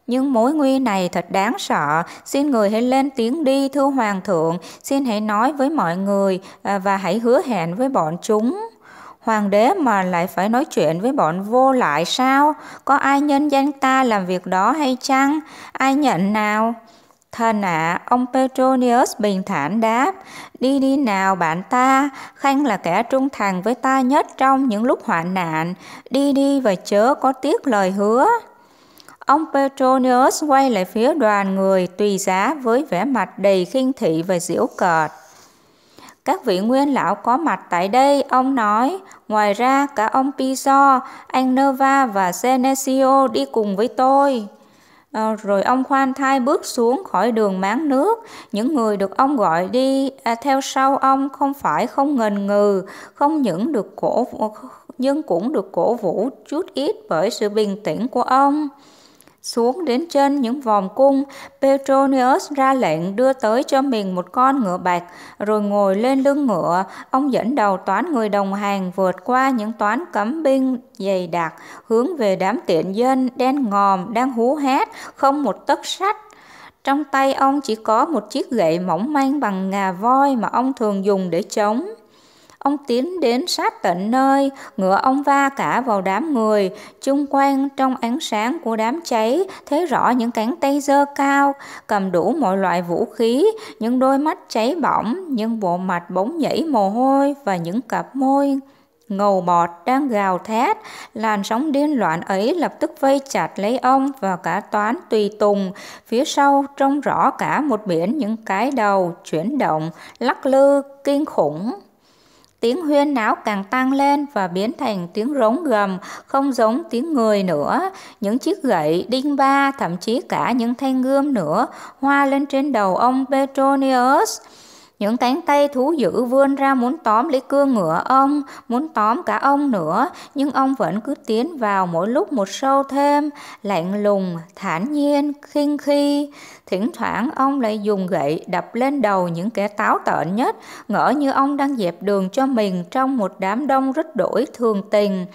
Nhưng mối nguy này thật đáng sợ, xin người hãy lên tiếng đi thưa Hoàng thượng, xin hãy nói với mọi người à, và hãy hứa hẹn với bọn chúng. Hoàng đế mà lại phải nói chuyện với bọn vô lại sao? Có ai nhân danh ta làm việc đó hay chăng? Ai nhận nào? Thần ạ, à, ông Petronius bình thản đáp, đi đi nào bạn ta, Khanh là kẻ trung thành với ta nhất trong những lúc hoạn nạn, đi đi và chớ có tiếc lời hứa. Ông Petronius quay lại phía đoàn người tùy giá với vẻ mặt đầy khinh thị và diễu cợt. Các vị nguyên lão có mặt tại đây, ông nói, ngoài ra cả ông Piso, anh Nova và Senecio đi cùng với tôi. À, rồi ông khoan thai bước xuống khỏi đường máng nước những người được ông gọi đi à, theo sau ông không phải không ngần ngừ không những được cổ nhưng cũng được cổ vũ chút ít bởi sự bình tĩnh của ông xuống đến trên những vòm cung, Petronius ra lệnh đưa tới cho mình một con ngựa bạc, rồi ngồi lên lưng ngựa. Ông dẫn đầu toán người đồng hành vượt qua những toán cấm binh dày đặc, hướng về đám tiện dân đen ngòm đang hú hét, không một tấc sắt trong tay ông chỉ có một chiếc gậy mỏng manh bằng ngà voi mà ông thường dùng để chống. Ông tiến đến sát tận nơi, ngựa ông va cả vào đám người, chung quanh trong ánh sáng của đám cháy, thấy rõ những cánh tay dơ cao, cầm đủ mọi loại vũ khí, những đôi mắt cháy bỏng, những bộ mặt bóng nhảy mồ hôi và những cặp môi ngầu bọt đang gào thét, làn sóng điên loạn ấy lập tức vây chặt lấy ông và cả toán tùy tùng, phía sau trông rõ cả một biển những cái đầu chuyển động, lắc lư, kinh khủng tiếng huyên náo càng tăng lên và biến thành tiếng rống gầm, không giống tiếng người nữa. Những chiếc gậy, đinh ba, thậm chí cả những thanh gươm nữa, hoa lên trên đầu ông Petronius. Những cánh tay thú dữ vươn ra muốn tóm lấy cưa ngựa ông, muốn tóm cả ông nữa, nhưng ông vẫn cứ tiến vào mỗi lúc một sâu thêm, lạnh lùng, thản nhiên, khinh khi. Thỉnh thoảng ông lại dùng gậy đập lên đầu những kẻ táo tợn nhất, ngỡ như ông đang dẹp đường cho mình trong một đám đông rất đổi thường tình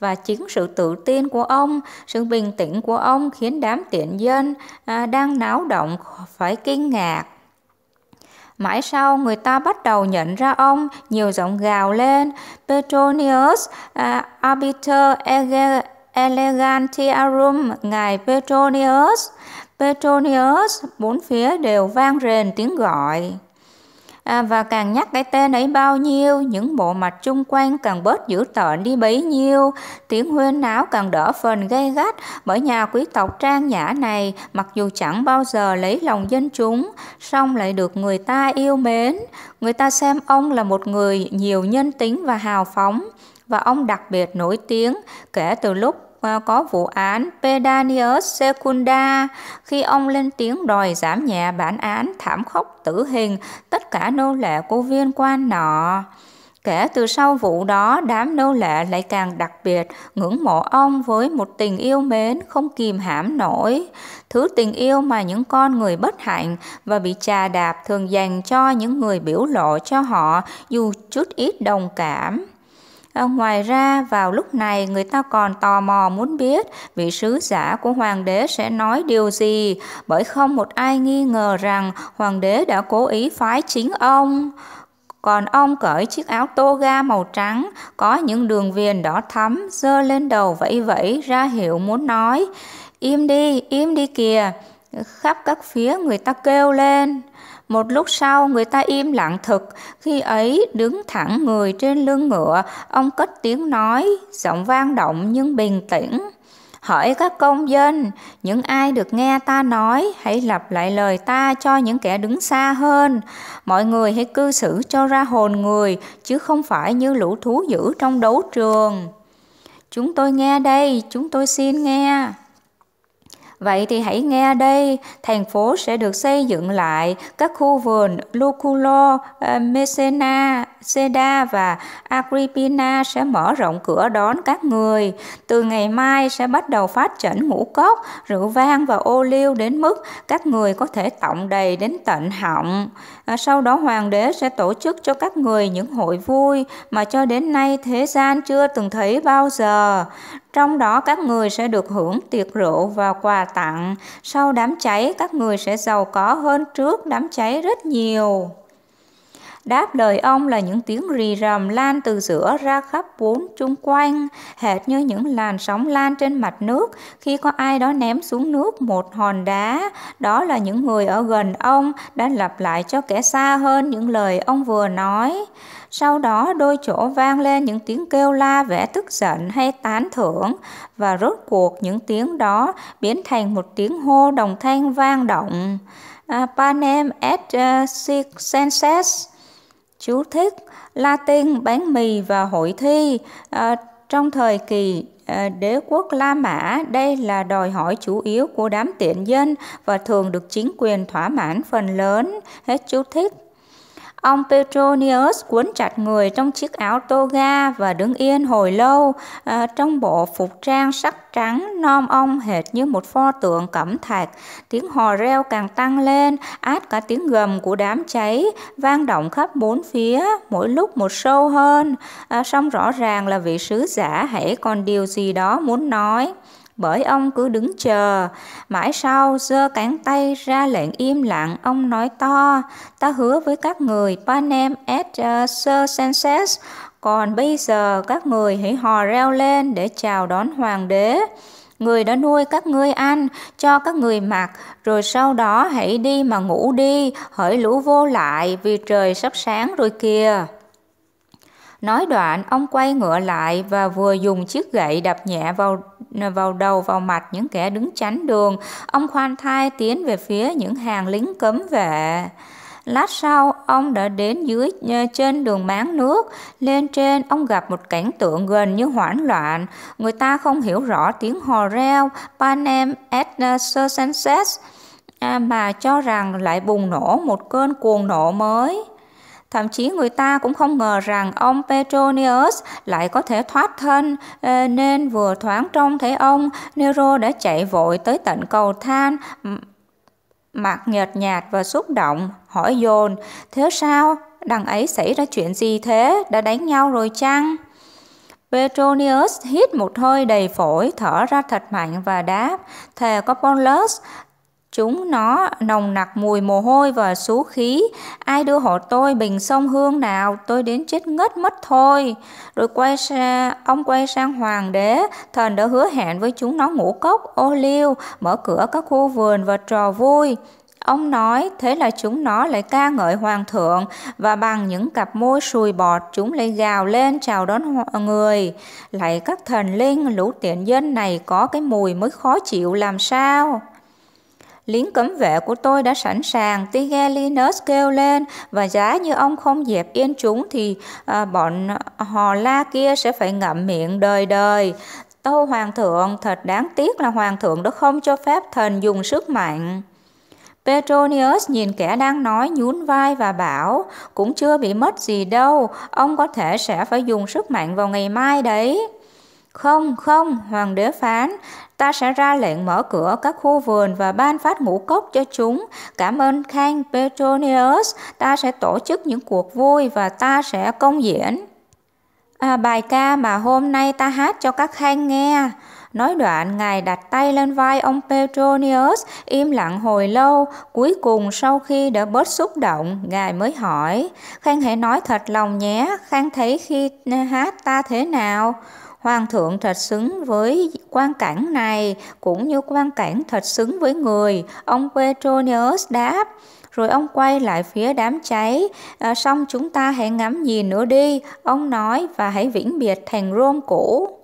và chính sự tự tin của ông, sự bình tĩnh của ông khiến đám tiện dân à, đang náo động phải kinh ngạc. Mãi sau người ta bắt đầu nhận ra ông, nhiều giọng gào lên, Petronius uh, Arbiter Ege Elegantiarum, Ngài Petronius. Petronius, bốn phía đều vang rền tiếng gọi à, và càng nhắc cái tên ấy bao nhiêu những bộ mặt chung quanh càng bớt dữ tợn đi bấy nhiêu tiếng huyên náo càng đỡ phần gây gắt bởi nhà quý tộc trang nhã này mặc dù chẳng bao giờ lấy lòng dân chúng song lại được người ta yêu mến người ta xem ông là một người nhiều nhân tính và hào phóng và ông đặc biệt nổi tiếng kể từ lúc Ờ, có vụ án Pedanius Secunda khi ông lên tiếng đòi giảm nhẹ bản án thảm khốc tử hình tất cả nô lệ của viên quan nọ. Kể từ sau vụ đó, đám nô lệ lại càng đặc biệt, ngưỡng mộ ông với một tình yêu mến không kìm hãm nổi. Thứ tình yêu mà những con người bất hạnh và bị trà đạp thường dành cho những người biểu lộ cho họ dù chút ít đồng cảm. Ờ, ngoài ra vào lúc này người ta còn tò mò muốn biết vị sứ giả của hoàng đế sẽ nói điều gì bởi không một ai nghi ngờ rằng hoàng đế đã cố ý phái chính ông. Còn ông cởi chiếc áo toga màu trắng có những đường viền đỏ thắm dơ lên đầu vẫy vẫy ra hiệu muốn nói im đi, im đi kìa. Khắp các phía người ta kêu lên. Một lúc sau người ta im lặng thực, khi ấy đứng thẳng người trên lưng ngựa, ông cất tiếng nói, giọng vang động nhưng bình tĩnh. Hỏi các công dân, những ai được nghe ta nói, hãy lặp lại lời ta cho những kẻ đứng xa hơn. Mọi người hãy cư xử cho ra hồn người, chứ không phải như lũ thú dữ trong đấu trường. Chúng tôi nghe đây, chúng tôi xin nghe. Vậy thì hãy nghe đây, thành phố sẽ được xây dựng lại các khu vườn Luculo, ờ, Mesena, Seda và Agrippina sẽ mở rộng cửa đón các người. Từ ngày mai sẽ bắt đầu phát triển ngũ cốc, rượu vang và ô liu đến mức các người có thể tọng đầy đến tận họng. À, sau đó hoàng đế sẽ tổ chức cho các người những hội vui mà cho đến nay thế gian chưa từng thấy bao giờ. Trong đó các người sẽ được hưởng tiệc rượu và quà tặng. Sau đám cháy các người sẽ giàu có hơn trước đám cháy rất nhiều. Đáp lời ông là những tiếng rì rầm lan từ giữa ra khắp bốn chung quanh, hệt như những làn sóng lan trên mặt nước khi có ai đó ném xuống nước một hòn đá. Đó là những người ở gần ông đã lặp lại cho kẻ xa hơn những lời ông vừa nói. Sau đó đôi chỗ vang lên những tiếng kêu la vẻ tức giận hay tán thưởng và rốt cuộc những tiếng đó biến thành một tiếng hô đồng thanh vang động. Uh, Panem et uh, à, Senses Chú thích Latin bán mì và hội thi à, trong thời kỳ à, đế quốc La Mã đây là đòi hỏi chủ yếu của đám tiện dân và thường được chính quyền thỏa mãn phần lớn hết chú thích Ông Petronius cuốn chặt người trong chiếc áo toga và đứng yên hồi lâu à, trong bộ phục trang sắc trắng non ông hệt như một pho tượng cẩm thạch. Tiếng hò reo càng tăng lên, át cả tiếng gầm của đám cháy vang động khắp bốn phía, mỗi lúc một sâu hơn. À, song rõ ràng là vị sứ giả hãy còn điều gì đó muốn nói bởi ông cứ đứng chờ. Mãi sau, giơ cánh tay ra lệnh im lặng, ông nói to, ta hứa với các người Panem et uh, Sir Senses, còn bây giờ các người hãy hò reo lên để chào đón hoàng đế. Người đã nuôi các ngươi ăn, cho các người mặc, rồi sau đó hãy đi mà ngủ đi, hỡi lũ vô lại vì trời sắp sáng rồi kìa. Nói đoạn, ông quay ngựa lại và vừa dùng chiếc gậy đập nhẹ vào vào đầu vào mặt những kẻ đứng chắn đường. Ông khoan thai tiến về phía những hàng lính cấm vệ. Lát sau, ông đã đến dưới ờ, trên đường máng nước. Lên trên, ông gặp một cảnh tượng gần như hoảng loạn. Người ta không hiểu rõ tiếng hò reo Panem et ờ, Circenses à, mà cho rằng lại bùng nổ một cơn cuồng nộ mới. Thậm chí người ta cũng không ngờ rằng ông Petronius lại có thể thoát thân, ờ, nên vừa thoáng trông thấy ông, Nero đã chạy vội tới tận cầu than, mặt nhợt nhạt và xúc động, hỏi dồn, thế sao, đằng ấy xảy ra chuyện gì thế, đã đánh nhau rồi chăng? Petronius hít một hơi đầy phổi, thở ra thật mạnh và đáp, thề có Polus, Chúng nó nồng nặc mùi mồ hôi và xú khí. Ai đưa hộ tôi bình sông hương nào, tôi đến chết ngất mất thôi. Rồi quay ra, ông quay sang hoàng đế, thần đã hứa hẹn với chúng nó ngũ cốc, ô liu, mở cửa các khu vườn và trò vui. Ông nói thế là chúng nó lại ca ngợi hoàng thượng và bằng những cặp môi sùi bọt chúng lại gào lên chào đón người. Lại các thần linh lũ tiện dân này có cái mùi mới khó chịu làm sao. Lính cấm vệ của tôi đã sẵn sàng, Tigellinus kêu lên, và giá như ông không dẹp yên chúng thì à, bọn à, hò la kia sẽ phải ngậm miệng đời đời. Tâu hoàng thượng, thật đáng tiếc là hoàng thượng đã không cho phép thần dùng sức mạnh. Petronius nhìn kẻ đang nói nhún vai và bảo, cũng chưa bị mất gì đâu, ông có thể sẽ phải dùng sức mạnh vào ngày mai đấy. Không, không, hoàng đế phán, Ta sẽ ra lệnh mở cửa các khu vườn và ban phát ngũ cốc cho chúng. Cảm ơn Khanh Petronius, ta sẽ tổ chức những cuộc vui và ta sẽ công diễn. À, bài ca mà hôm nay ta hát cho các khanh nghe. Nói đoạn, Ngài đặt tay lên vai ông Petronius, im lặng hồi lâu. Cuối cùng, sau khi đã bớt xúc động, Ngài mới hỏi, Khang hãy nói thật lòng nhé, Khang thấy khi hát ta thế nào? Hoàng thượng thật xứng với quan cảnh này, cũng như quan cảnh thật xứng với người, ông Petronius đáp. Rồi ông quay lại phía đám cháy, à, xong chúng ta hãy ngắm nhìn nữa đi, ông nói và hãy vĩnh biệt thành Rome cũ.